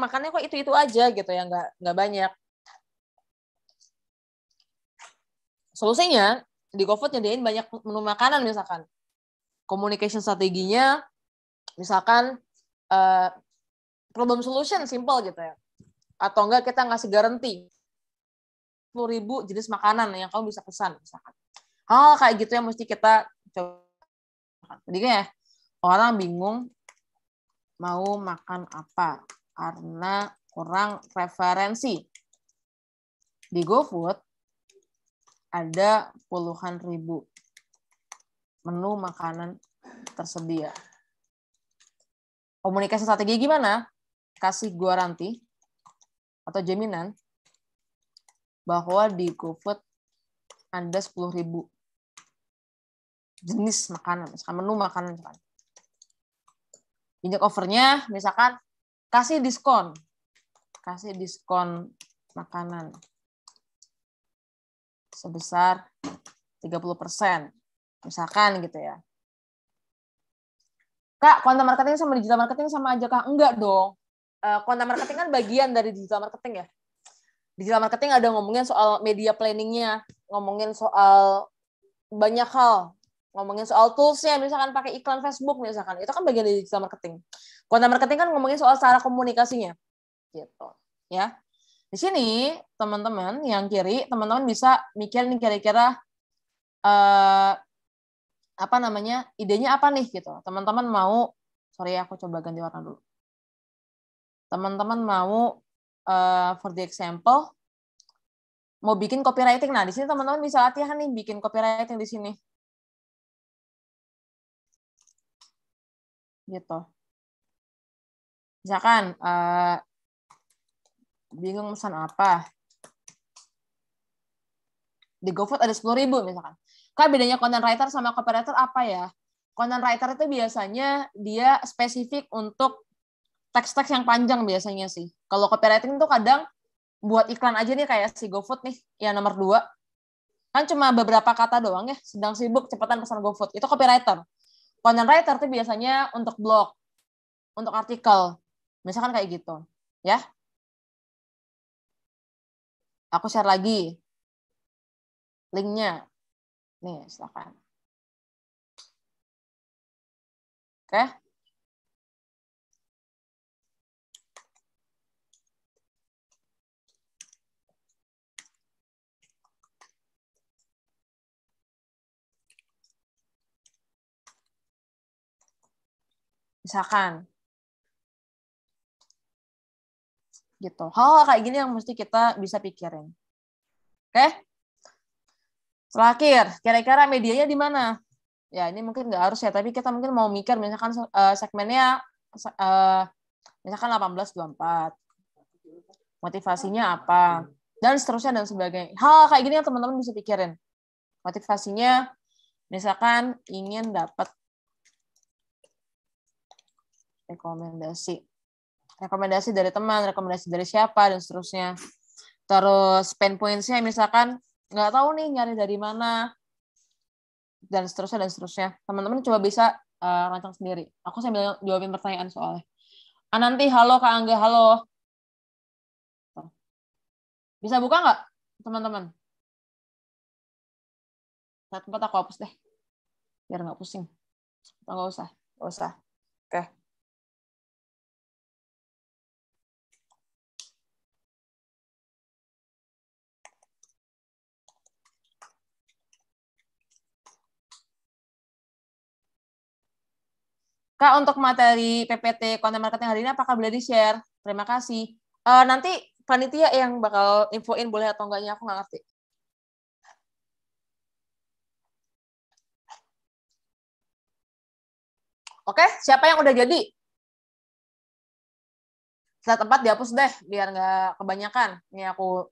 makannya kok itu itu aja gitu ya nggak nggak banyak solusinya di GoFood nyediain banyak menu makanan misalkan communication strateginya misalkan uh, problem solution simple gitu ya atau enggak kita ngasih garanti sepuluh ribu jenis makanan yang kamu bisa pesan misalkan. Hal kayak gitu yang mesti kita coba. Jadi ya, orang bingung mau makan apa karena kurang referensi. Di GoFood ada puluhan ribu menu makanan tersedia. Komunikasi strategi gimana? Kasih garansi atau jaminan bahwa di GoFood ada 10.000 jenis makanan, misalkan menu makanan. Misalkan. Injek overnya misalkan kasih diskon. Kasih diskon makanan sebesar 30%. Misalkan gitu ya. Kak, konten marketing sama digital marketing sama aja kak? Enggak dong. Eh, konten marketing kan bagian dari digital marketing ya digital marketing ada ngomongin soal media planningnya, ngomongin soal banyak hal, ngomongin soal toolsnya, misalkan pakai iklan Facebook misalkan, itu kan bagian dari digital marketing. Konten marketing kan ngomongin soal cara komunikasinya, gitu, ya. Di sini teman-teman yang kiri, teman-teman bisa mikir nih kira-kira uh, apa namanya, idenya apa nih gitu. Teman-teman mau, sorry ya, aku coba ganti warna dulu. Teman-teman mau uh, for the example mau bikin copywriting. Nah, di sini teman-teman bisa latihan nih bikin copywriting di sini. Gitu. Misalkan uh, bingung pesan apa. Di GoFood ada ribu misalkan. Kan bedanya content writer sama copywriter apa ya? Content writer itu biasanya dia spesifik untuk teks-teks yang panjang biasanya sih. Kalau copywriting tuh kadang buat iklan aja nih kayak si GoFood nih, yang nomor dua. Kan cuma beberapa kata doang ya, sedang sibuk, cepetan pesan GoFood. Itu copywriter. Content writer tuh biasanya untuk blog, untuk artikel. Misalkan kayak gitu. Ya. Aku share lagi linknya. Nih, silakan. Oke. Okay. Misalkan. Gitu. Hal, hal kayak gini yang mesti kita bisa pikirin. Oke? Okay? Terakhir, kira-kira medianya di mana? Ya, ini mungkin nggak harus ya, tapi kita mungkin mau mikir misalkan uh, segmennya uh, misalkan 1824. Motivasinya apa? Dan seterusnya dan sebagainya. Hal, -hal kayak gini yang teman-teman bisa pikirin. Motivasinya misalkan ingin dapat rekomendasi rekomendasi dari teman rekomendasi dari siapa dan seterusnya terus pain pointsnya misalkan nggak tahu nih nyari dari mana dan seterusnya dan seterusnya teman-teman coba bisa uh, rancang sendiri aku sambil jawabin pertanyaan soalnya ah nanti halo kak Angga halo bisa buka nggak teman-teman tempat aku hapus deh biar nggak pusing nggak usah nggak usah oke okay. Kak, untuk materi PPT konten marketing hari ini apakah boleh di-share? Terima kasih. Uh, nanti panitia yang bakal infoin boleh atau enggaknya, aku nggak ngerti. Oke, siapa yang udah jadi? Slide tempat dihapus deh, biar nggak kebanyakan. Ini aku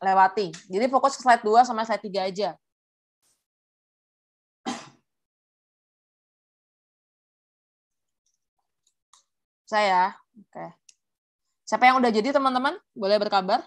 lewati. Jadi fokus ke slide 2 sama slide 3 aja. Saya. Oke. Siapa yang udah jadi teman-teman? Boleh berkabar?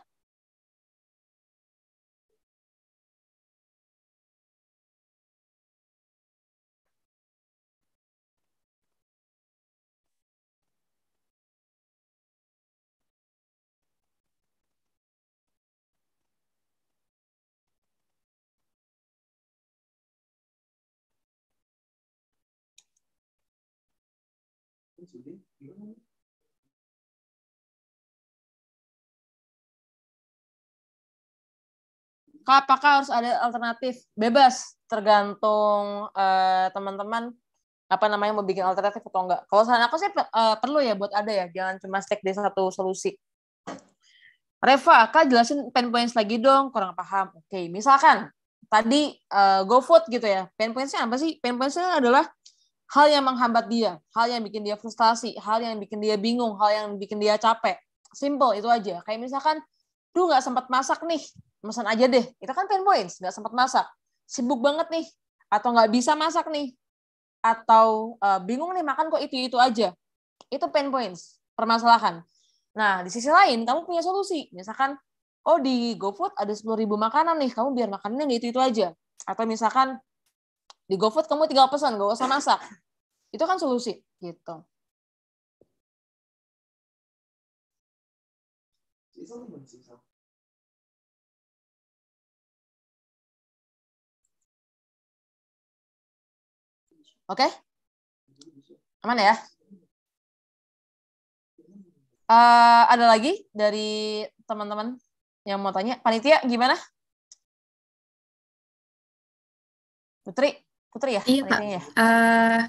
Thank you. Apakah harus ada alternatif? Bebas, tergantung teman eh, teman-teman apa namanya mau bikin alternatif atau enggak. Kalau saran aku sih uh, perlu ya buat ada ya, jangan cuma stick di satu solusi. Reva, Kak jelasin pain points lagi dong, kurang paham. Oke, misalkan tadi uh, GoFood gitu ya, pain pointsnya apa sih? Pain pointsnya adalah hal yang menghambat dia, hal yang bikin dia frustasi, hal yang bikin dia bingung, hal yang bikin dia capek. Simple itu aja. Kayak misalkan, duh nggak sempat masak nih, pesan aja deh. Itu kan pain points, nggak sempat masak. Sibuk banget nih, atau nggak bisa masak nih, atau uh, bingung nih makan kok itu-itu aja. Itu pain points, permasalahan. Nah, di sisi lain, kamu punya solusi. Misalkan, oh di GoFood ada 10.000 makanan nih, kamu biar makanannya nggak itu-itu aja. Atau misalkan, di GoFood kamu tinggal pesan, gak usah masak. Itu kan solusi gitu. Oke? Okay? Aman ya? Uh, ada lagi dari teman-teman yang mau tanya? Panitia, gimana? Putri? Putri ya? Iya Pak. Ya? Uh,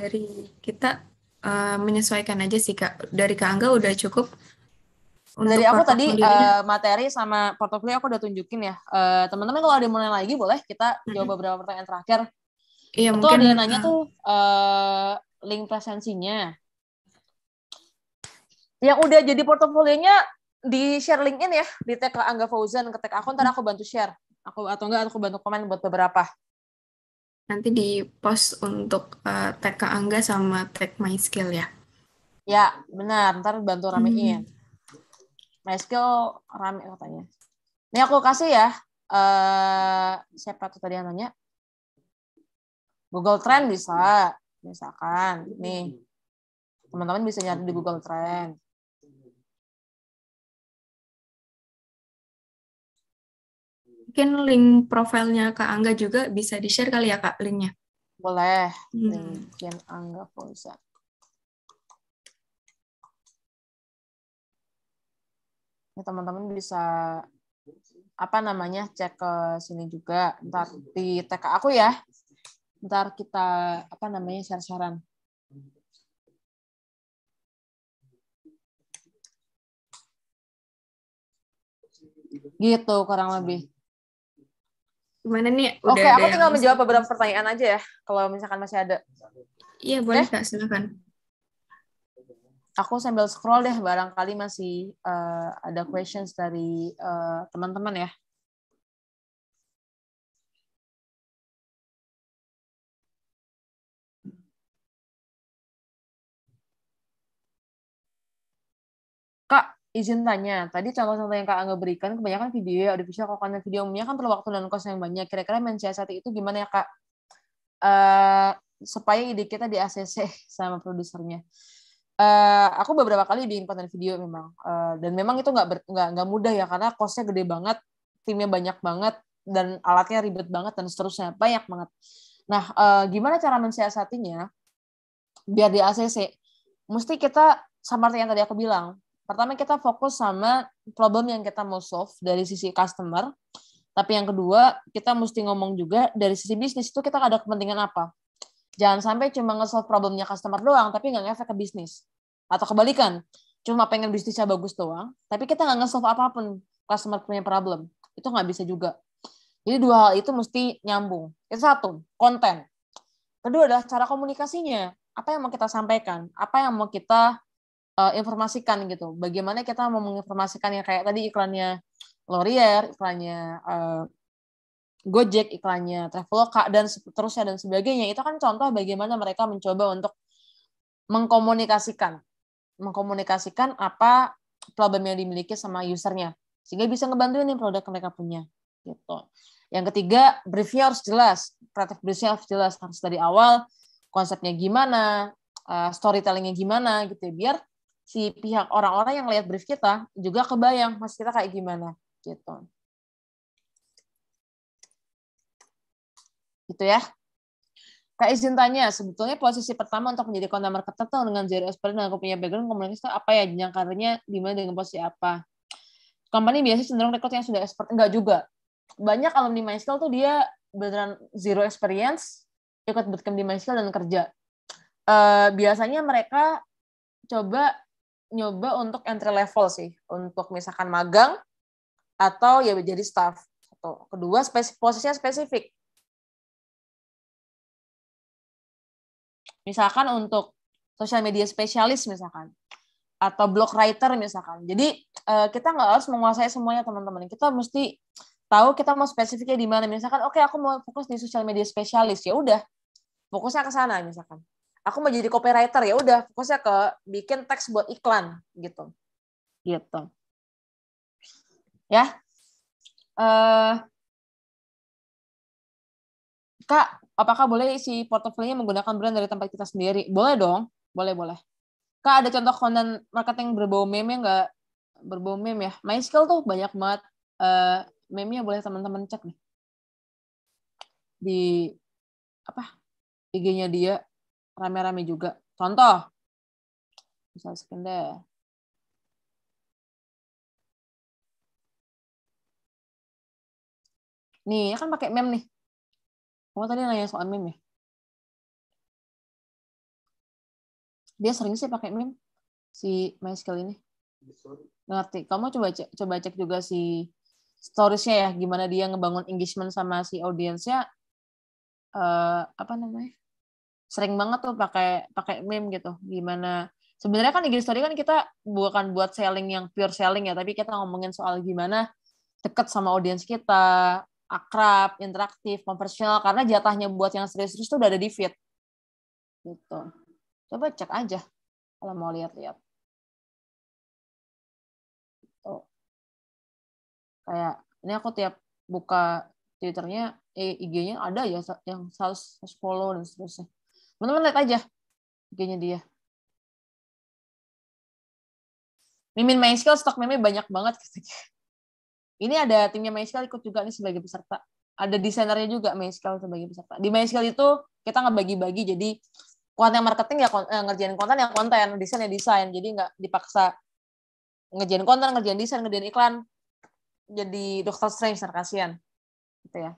dari kita uh, menyesuaikan aja sih Kak. Dari Kak Angga udah cukup. Untuk dari aku tadi uh, materi sama portofolio aku udah tunjukin ya. Uh, teman-teman kalau ada yang mau nanya lagi boleh kita mm jawab beberapa pertanyaan terakhir. Iya, Itu mungkin, ada nanya uh, tuh uh, link presensinya. Yang udah jadi portofolionya di share linkin ya, di tag ke Angga Fauzan, ke tag aku, ntar aku bantu share. Aku atau enggak aku bantu komen buat beberapa nanti di post untuk uh, eh, tag Kak Angga sama tag My Skill ya. Ya, benar. Ntar bantu ramein. Hmm. My Skill rame katanya. Ini aku kasih ya. Uh, siapa tuh tadi yang nanya? Google Trend bisa. Misalkan. Nih. Teman-teman bisa nyari di Google Trend. Mungkin link profilnya Kak Angga juga bisa di-share kali ya Kak linknya. Boleh, hmm. Angga Fauzan. Ya, teman-teman bisa apa namanya cek ke sini juga ntar di TK aku ya ntar kita apa namanya share saran gitu kurang lebih gimana nih? Oke, okay, aku tinggal menjawab beberapa pertanyaan aja ya, kalau misalkan masih ada. Iya, boleh eh? Kak, silakan. Aku sambil scroll deh, barangkali masih uh, ada questions dari teman eh, teman-teman ya. izin tanya, tadi contoh-contoh yang Kak Angga berikan kebanyakan video ya, audiovisual, kalau konten video umumnya kan perlu waktu dan kos yang banyak. Kira-kira mensiasati itu gimana ya Kak? Uh, supaya ide kita di ACC sama produsernya. Uh, aku beberapa kali bikin konten video memang uh, dan memang itu nggak nggak nggak mudah ya karena kosnya gede banget, timnya banyak banget dan alatnya ribet banget dan seterusnya banyak banget. Nah, uh, gimana cara mensiasatinya biar di ACC? Mesti kita seperti yang tadi aku bilang, Pertama kita fokus sama problem yang kita mau solve dari sisi customer. Tapi yang kedua, kita mesti ngomong juga dari sisi bisnis itu kita ada kepentingan apa. Jangan sampai cuma nge-solve problemnya customer doang, tapi nggak ngefek ke bisnis. Atau kebalikan, cuma pengen bisnisnya bagus doang, tapi kita nggak nge-solve apapun customer punya problem. Itu nggak bisa juga. Jadi dua hal itu mesti nyambung. Itu satu, konten. Kedua adalah cara komunikasinya. Apa yang mau kita sampaikan? Apa yang mau kita uh, informasikan gitu. Bagaimana kita mau menginformasikan yang kayak tadi iklannya Laurier, iklannya uh, Gojek, iklannya Traveloka dan seterusnya dan sebagainya. Itu kan contoh bagaimana mereka mencoba untuk mengkomunikasikan, mengkomunikasikan apa problem yang dimiliki sama usernya sehingga bisa ngebantuin yang produk mereka punya gitu. Yang ketiga, briefnya harus jelas, kreatif briefnya harus jelas harus dari awal konsepnya gimana, eh, storytellingnya gimana gitu ya, biar si pihak orang-orang yang lihat brief kita juga kebayang mas kita kayak gimana gitu. Gitu ya. Kak izin tanya, sebetulnya posisi pertama untuk menjadi konten marketer tuh dengan zero experience dan aku punya background komunikasi itu apa ya? Jenjang karirnya di mana dengan posisi apa? Company biasanya cenderung rekrut yang sudah expert. Enggak juga. Banyak kalau di MySkill tuh dia beneran zero experience, ikut bootcamp di MySkill dan kerja. Eh, biasanya mereka coba nyoba untuk entry level sih untuk misalkan magang atau ya jadi staff atau kedua spesif, posisinya spesifik misalkan untuk social media spesialis misalkan atau blog writer misalkan jadi eh, kita nggak harus menguasai semuanya teman-teman kita mesti tahu kita mau spesifiknya di mana misalkan oke okay, aku mau fokus di social media spesialis ya udah fokusnya ke sana misalkan aku mau jadi copywriter ya udah fokusnya ke bikin teks buat iklan gitu gitu ya uh, kak apakah boleh isi portofolionya menggunakan brand dari tempat kita sendiri boleh dong boleh boleh kak ada contoh konten marketing berbau meme nggak berbau meme ya skill tuh banyak banget uh, meme-nya boleh teman-teman cek nih di apa IG-nya dia rame-rame juga. Contoh, misal sekunder. Nih, ya kan pakai mem nih. Kamu tadi nanya soal mem ya? Dia sering sih pakai mem, si MySQL ini. Ngerti. Kamu coba cek, coba cek juga si storiesnya ya, gimana dia ngebangun engagement sama si audiensnya. Uh, eh, apa namanya? sering banget tuh pakai pakai meme gitu gimana sebenarnya kan IG story kan kita bukan buat selling yang pure selling ya tapi kita ngomongin soal gimana deket sama audiens kita akrab interaktif konversional karena jatahnya buat yang serius-serius tuh udah ada di feed gitu coba cek aja kalau mau lihat-lihat oh. kayak ini aku tiap buka twitternya eh, IG-nya ada ya yang harus follow dan seterusnya Teman-teman lihat aja kayaknya dia. Mimin skill stok meme banyak banget katanya. Ini ada timnya skill ikut juga nih sebagai peserta. Ada desainernya juga skill sebagai peserta. Di skill itu kita ngebagi-bagi jadi konten marketing ya eh, ngerjain konten ya konten, desain ya desain. Jadi nggak dipaksa ngerjain konten, ngerjain desain, ngerjain iklan. Jadi dokter Strange kasihan. Gitu ya.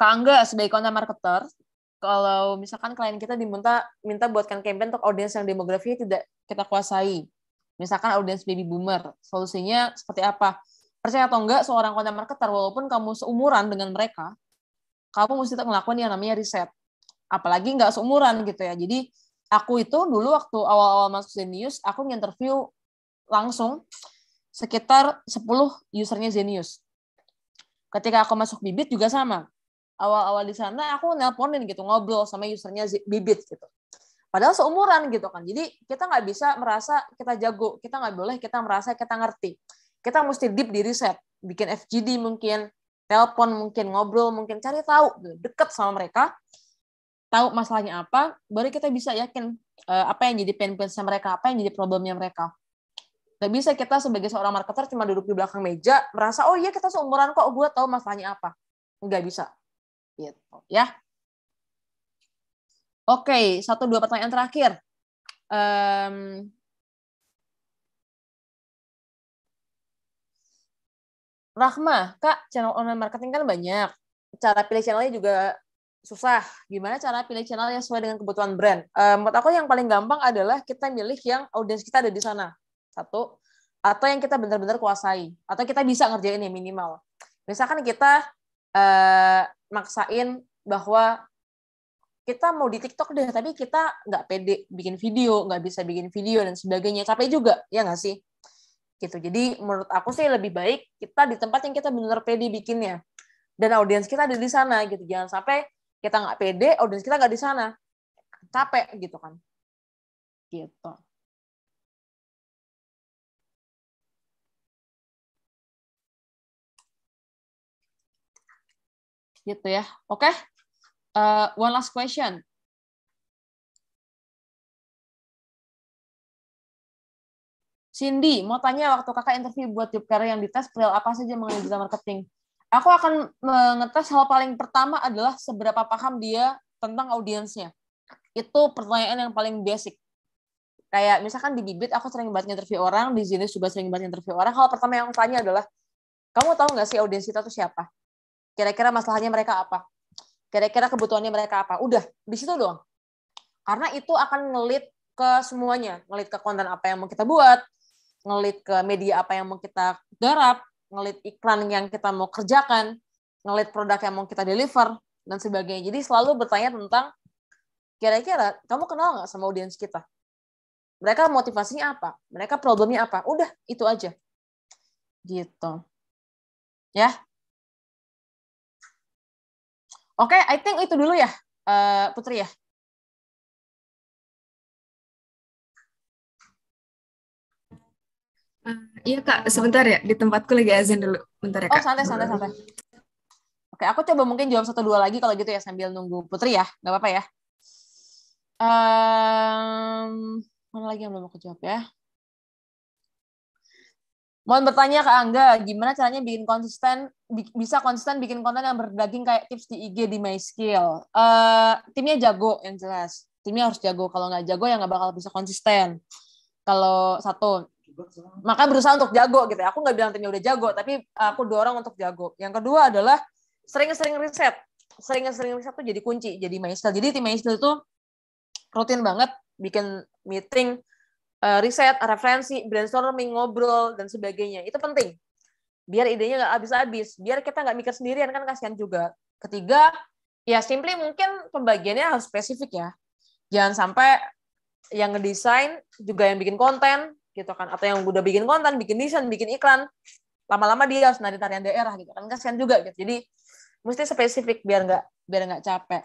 Kak Angga sebagai content marketer, kalau misalkan klien kita diminta minta buatkan campaign untuk audiens yang demografinya tidak kita kuasai. Misalkan audiens baby boomer, solusinya seperti apa? Percaya atau enggak seorang content marketer walaupun kamu seumuran dengan mereka, kamu mesti tetap ngelakuin yang namanya riset. Apalagi enggak seumuran gitu ya. Jadi aku itu dulu waktu awal-awal masuk Zenius, aku nginterview langsung sekitar 10 usernya Zenius. Ketika aku masuk Bibit juga sama awal-awal di sana aku nelponin gitu ngobrol sama usernya bibit gitu padahal seumuran gitu kan jadi kita nggak bisa merasa kita jago kita nggak boleh kita merasa kita ngerti kita mesti deep di riset bikin FGD mungkin telepon mungkin ngobrol mungkin cari tahu deket sama mereka tahu masalahnya apa baru kita bisa yakin eh, apa yang jadi pain pointsnya mereka apa yang jadi problemnya mereka nggak bisa kita sebagai seorang marketer cuma duduk di belakang meja merasa oh iya kita seumuran kok gue tahu masalahnya apa nggak bisa gitu ya. Oke, satu dua pertanyaan terakhir. Um, Rahma, Kak, channel online marketing kan banyak. Cara pilih channelnya juga susah. Gimana cara pilih channel yang sesuai dengan kebutuhan brand? Buat menurut aku yang paling gampang adalah kita milih yang audiens kita ada di sana. Satu. Atau yang kita benar-benar kuasai. Atau kita bisa ngerjain ya minimal. Misalkan kita uh, maksain bahwa kita mau di TikTok deh, tapi kita nggak pede bikin video, nggak bisa bikin video dan sebagainya. Capek juga, ya nggak sih? Gitu. Jadi menurut aku sih lebih baik kita di tempat yang kita benar pede bikinnya. Dan audiens kita ada di sana gitu. Jangan sampai kita nggak pede, audiens kita nggak di sana. Capek gitu kan. Gitu. gitu ya. Oke, okay? uh, eh, one last question. Cindy, mau tanya waktu kakak interview buat job career yang dites, perihal apa saja mengenai digital marketing? Aku akan mengetes hal paling pertama adalah seberapa paham dia tentang audiensnya. Itu pertanyaan yang paling basic. Kayak misalkan di Bibit, aku sering banget interview orang, di sini juga sering banget interview orang. Hal pertama yang tanya adalah, kamu tahu nggak sih audiens kita itu siapa? Kira-kira masalahnya mereka apa? Kira-kira kebutuhannya mereka apa? Udah, di situ doang. Karena itu akan ngelit ke semuanya, ngelit ke konten apa yang mau kita buat, ngelit ke media apa yang mau kita garap, ngelit iklan yang kita mau kerjakan, ngelit produk yang mau kita deliver, dan sebagainya. Jadi selalu bertanya tentang kira-kira kamu kenal nggak sama audiens kita? Mereka motivasinya apa? Mereka problemnya apa? Udah, itu aja. Gitu. Ya, Oke, okay, I think itu dulu ya, uh, Putri ya. Uh, iya kak, sebentar ya di tempatku lagi azan dulu, bentar ya oh, kak. Oh santai santai santai. Oke, aku coba mungkin jawab satu dua lagi kalau gitu ya sambil nunggu Putri ya, nggak apa-apa ya. Um, mana lagi yang belum aku jawab ya? Mohon bertanya ke Angga, gimana caranya bikin konsisten bisa konsisten bikin konten yang berdaging kayak tips di IG di My Skill? Uh, eh, timnya jago yang jelas. Timnya harus jago. Kalau nggak jago ya nggak bakal bisa konsisten. Kalau satu, maka berusaha untuk jago gitu. Ya. Aku nggak bilang timnya udah jago, tapi aku dua orang untuk jago. Yang kedua adalah sering-sering riset. Sering-sering riset tuh jadi kunci, jadi My Skill. Jadi tim My Skill itu rutin banget bikin meeting uh, riset, referensi, brainstorming, ngobrol dan sebagainya. Itu penting. Biar idenya nggak habis-habis, biar kita nggak mikir sendirian kan kasihan juga. Ketiga, ya simply mungkin pembagiannya harus spesifik ya. Jangan sampai yang ngedesain juga yang bikin konten gitu kan atau yang udah bikin konten, bikin desain, bikin iklan, lama-lama dia harus nari tarian daerah gitu kan kasihan juga gitu. Jadi mesti spesifik biar nggak biar nggak capek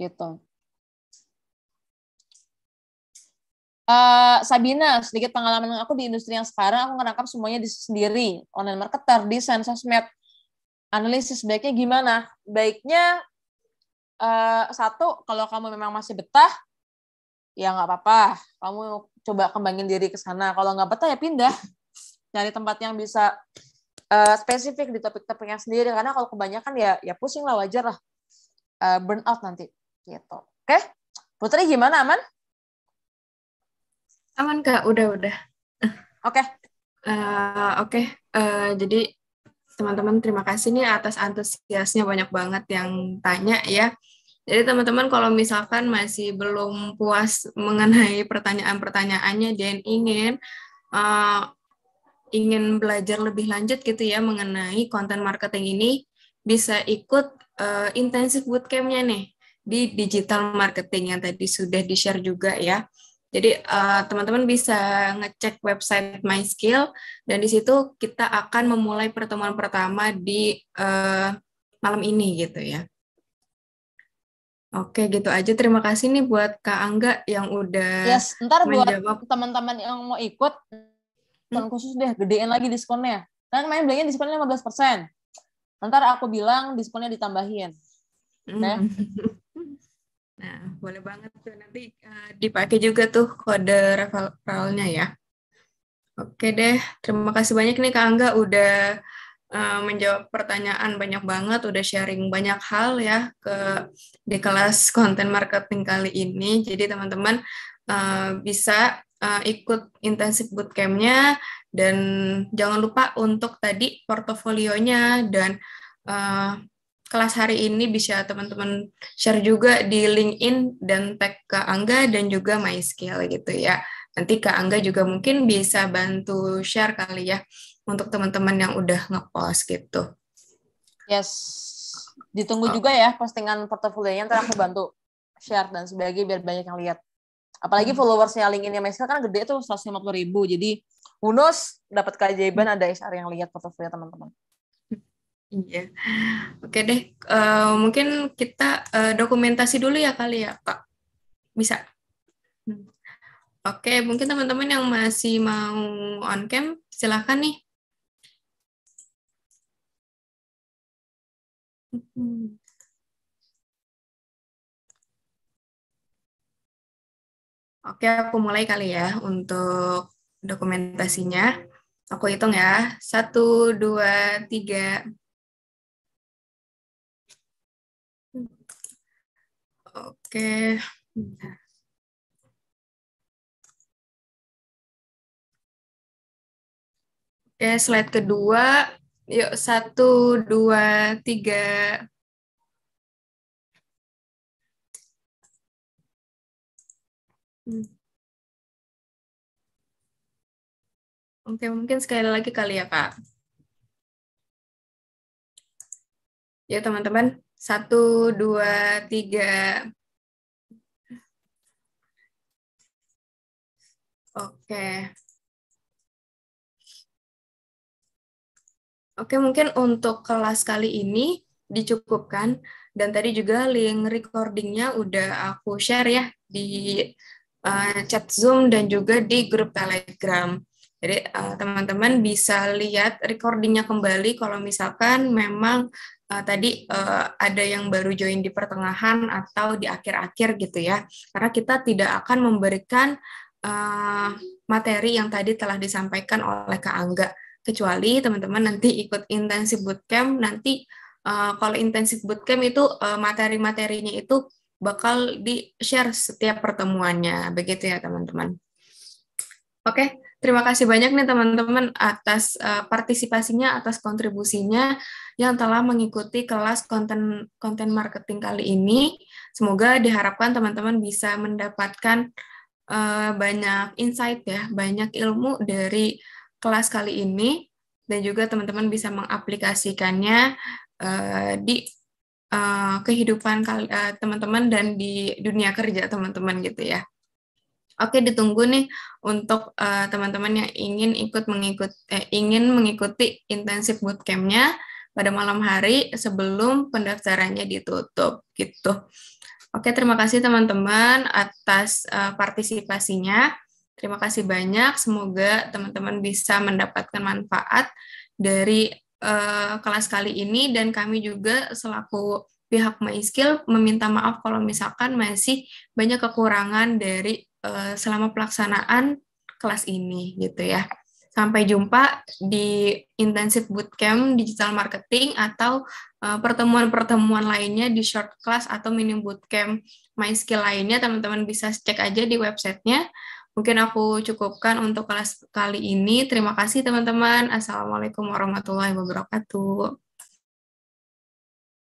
gitu. Uh, Sabina, sedikit pengalaman aku di industri yang sekarang, aku ngerangkap semuanya di sendiri. Online marketer, desain, sosmed, analisis. Baiknya gimana? Baiknya, uh, satu, kalau kamu memang masih betah, ya nggak apa-apa. Kamu coba kembangin diri ke sana. Kalau nggak betah, ya pindah. Cari tempat yang bisa uh, spesifik di topik-topiknya sendiri. Karena kalau kebanyakan, ya, ya pusing lah, wajar lah. Uh, burn out nanti. Gitu. Oke? Okay? Putri gimana, Aman? Aman Kak, udah udah. Oke. Okay. Uh, eh, Oke, okay. uh, eh, jadi teman-teman terima kasih nih atas antusiasnya banyak banget yang tanya ya. Jadi teman-teman kalau misalkan masih belum puas mengenai pertanyaan-pertanyaannya dan ingin uh, ingin belajar lebih lanjut gitu ya mengenai konten marketing ini bisa ikut uh, intensif bootcampnya nih di digital marketing yang tadi sudah di share juga ya. Jadi eh, teman-teman uh, bisa ngecek website MySkill dan di situ kita akan memulai pertemuan pertama di uh, malam ini gitu ya. Oke, gitu aja. Terima kasih nih buat Kak Angga yang udah yes, ntar menjawab. buat teman-teman yang mau ikut, hmm? khusus deh, gedein lagi diskonnya. Kan main belinya diskonnya 15%. Ntar aku bilang diskonnya ditambahin. Hmm. Nah. Nah, boleh banget tuh nanti uh, dipakai juga tuh kode referralnya ya. Oke deh, terima kasih banyak nih Kak Angga udah uh, menjawab pertanyaan banyak banget, udah sharing banyak hal ya ke di kelas konten marketing kali ini. Jadi teman-teman uh, bisa uh, ikut intensif bootcampnya dan jangan lupa untuk tadi portofolionya dan uh, kelas hari ini bisa teman-teman share juga di LinkedIn dan tag ke Angga dan juga MySkill gitu ya. Nanti Kak Angga juga mungkin bisa bantu share kali ya untuk teman-teman yang udah ngepost gitu. Yes. Ditunggu oh. juga ya postingan portofolionya nanti aku bantu share dan sebagainya biar banyak yang lihat. Apalagi link hmm. followersnya LinkedIn MySkill kan gede tuh 150 ribu. Jadi Unos dapat keajaiban ada HR yang lihat portofolio teman-teman. Iya, oke deh. Uh, mungkin kita uh, dokumentasi dulu ya kali ya, Pak. Bisa. Hmm. Oke, mungkin teman-teman yang masih mau on cam, silahkan nih. Hmm. Oke, aku mulai kali ya untuk dokumentasinya. Aku hitung ya. Satu, dua, tiga, Oke, Oke, slide kedua. Yuk, satu, dua, tiga. Hmm. Oke, mungkin sekali lagi kali ya, Pak. Ya, teman-teman. Satu, dua, tiga. Oke. Oke, mungkin untuk kelas kali ini dicukupkan. Dan tadi juga link recordingnya udah aku share ya di uh, chat Zoom dan juga di grup Telegram. Jadi eh, teman-teman uh, bisa lihat recordingnya kembali kalau misalkan memang uh, tadi uh, ada yang baru join di pertengahan atau di akhir-akhir gitu ya. Karena kita tidak akan memberikan uh, materi yang tadi telah disampaikan oleh Kak Angga. Kecuali teman-teman nanti ikut intensif bootcamp, nanti uh, kalau intensif bootcamp itu uh, materi-materinya itu bakal di-share setiap pertemuannya. Begitu ya teman-teman. Oke, okay. terima kasih banyak nih teman-teman atas uh, partisipasinya, atas kontribusinya yang telah mengikuti kelas konten konten marketing kali ini. Semoga diharapkan teman-teman bisa mendapatkan uh, banyak insight ya, banyak ilmu dari kelas kali ini dan juga teman-teman bisa mengaplikasikannya uh, di uh, kehidupan teman-teman uh, dan di dunia kerja teman-teman gitu ya. Oke, ditunggu nih untuk teman-teman uh, yang ingin ikut mengikut eh, ingin mengikuti intensif bootcampnya pada malam hari sebelum pendaftarannya ditutup gitu. Oke, terima kasih teman-teman atas uh, partisipasinya. Terima kasih banyak. Semoga teman-teman bisa mendapatkan manfaat dari uh, kelas kali ini dan kami juga selaku pihak MySkill meminta maaf kalau misalkan masih banyak kekurangan dari uh, selama pelaksanaan kelas ini gitu ya. Sampai jumpa di intensif bootcamp digital marketing atau eh, pertemuan-pertemuan uh, lainnya di short class atau mini bootcamp my skill lainnya. Teman-teman bisa cek aja di websitenya. Mungkin aku cukupkan untuk kelas kali ini. Terima kasih teman-teman. Assalamualaikum warahmatullahi wabarakatuh.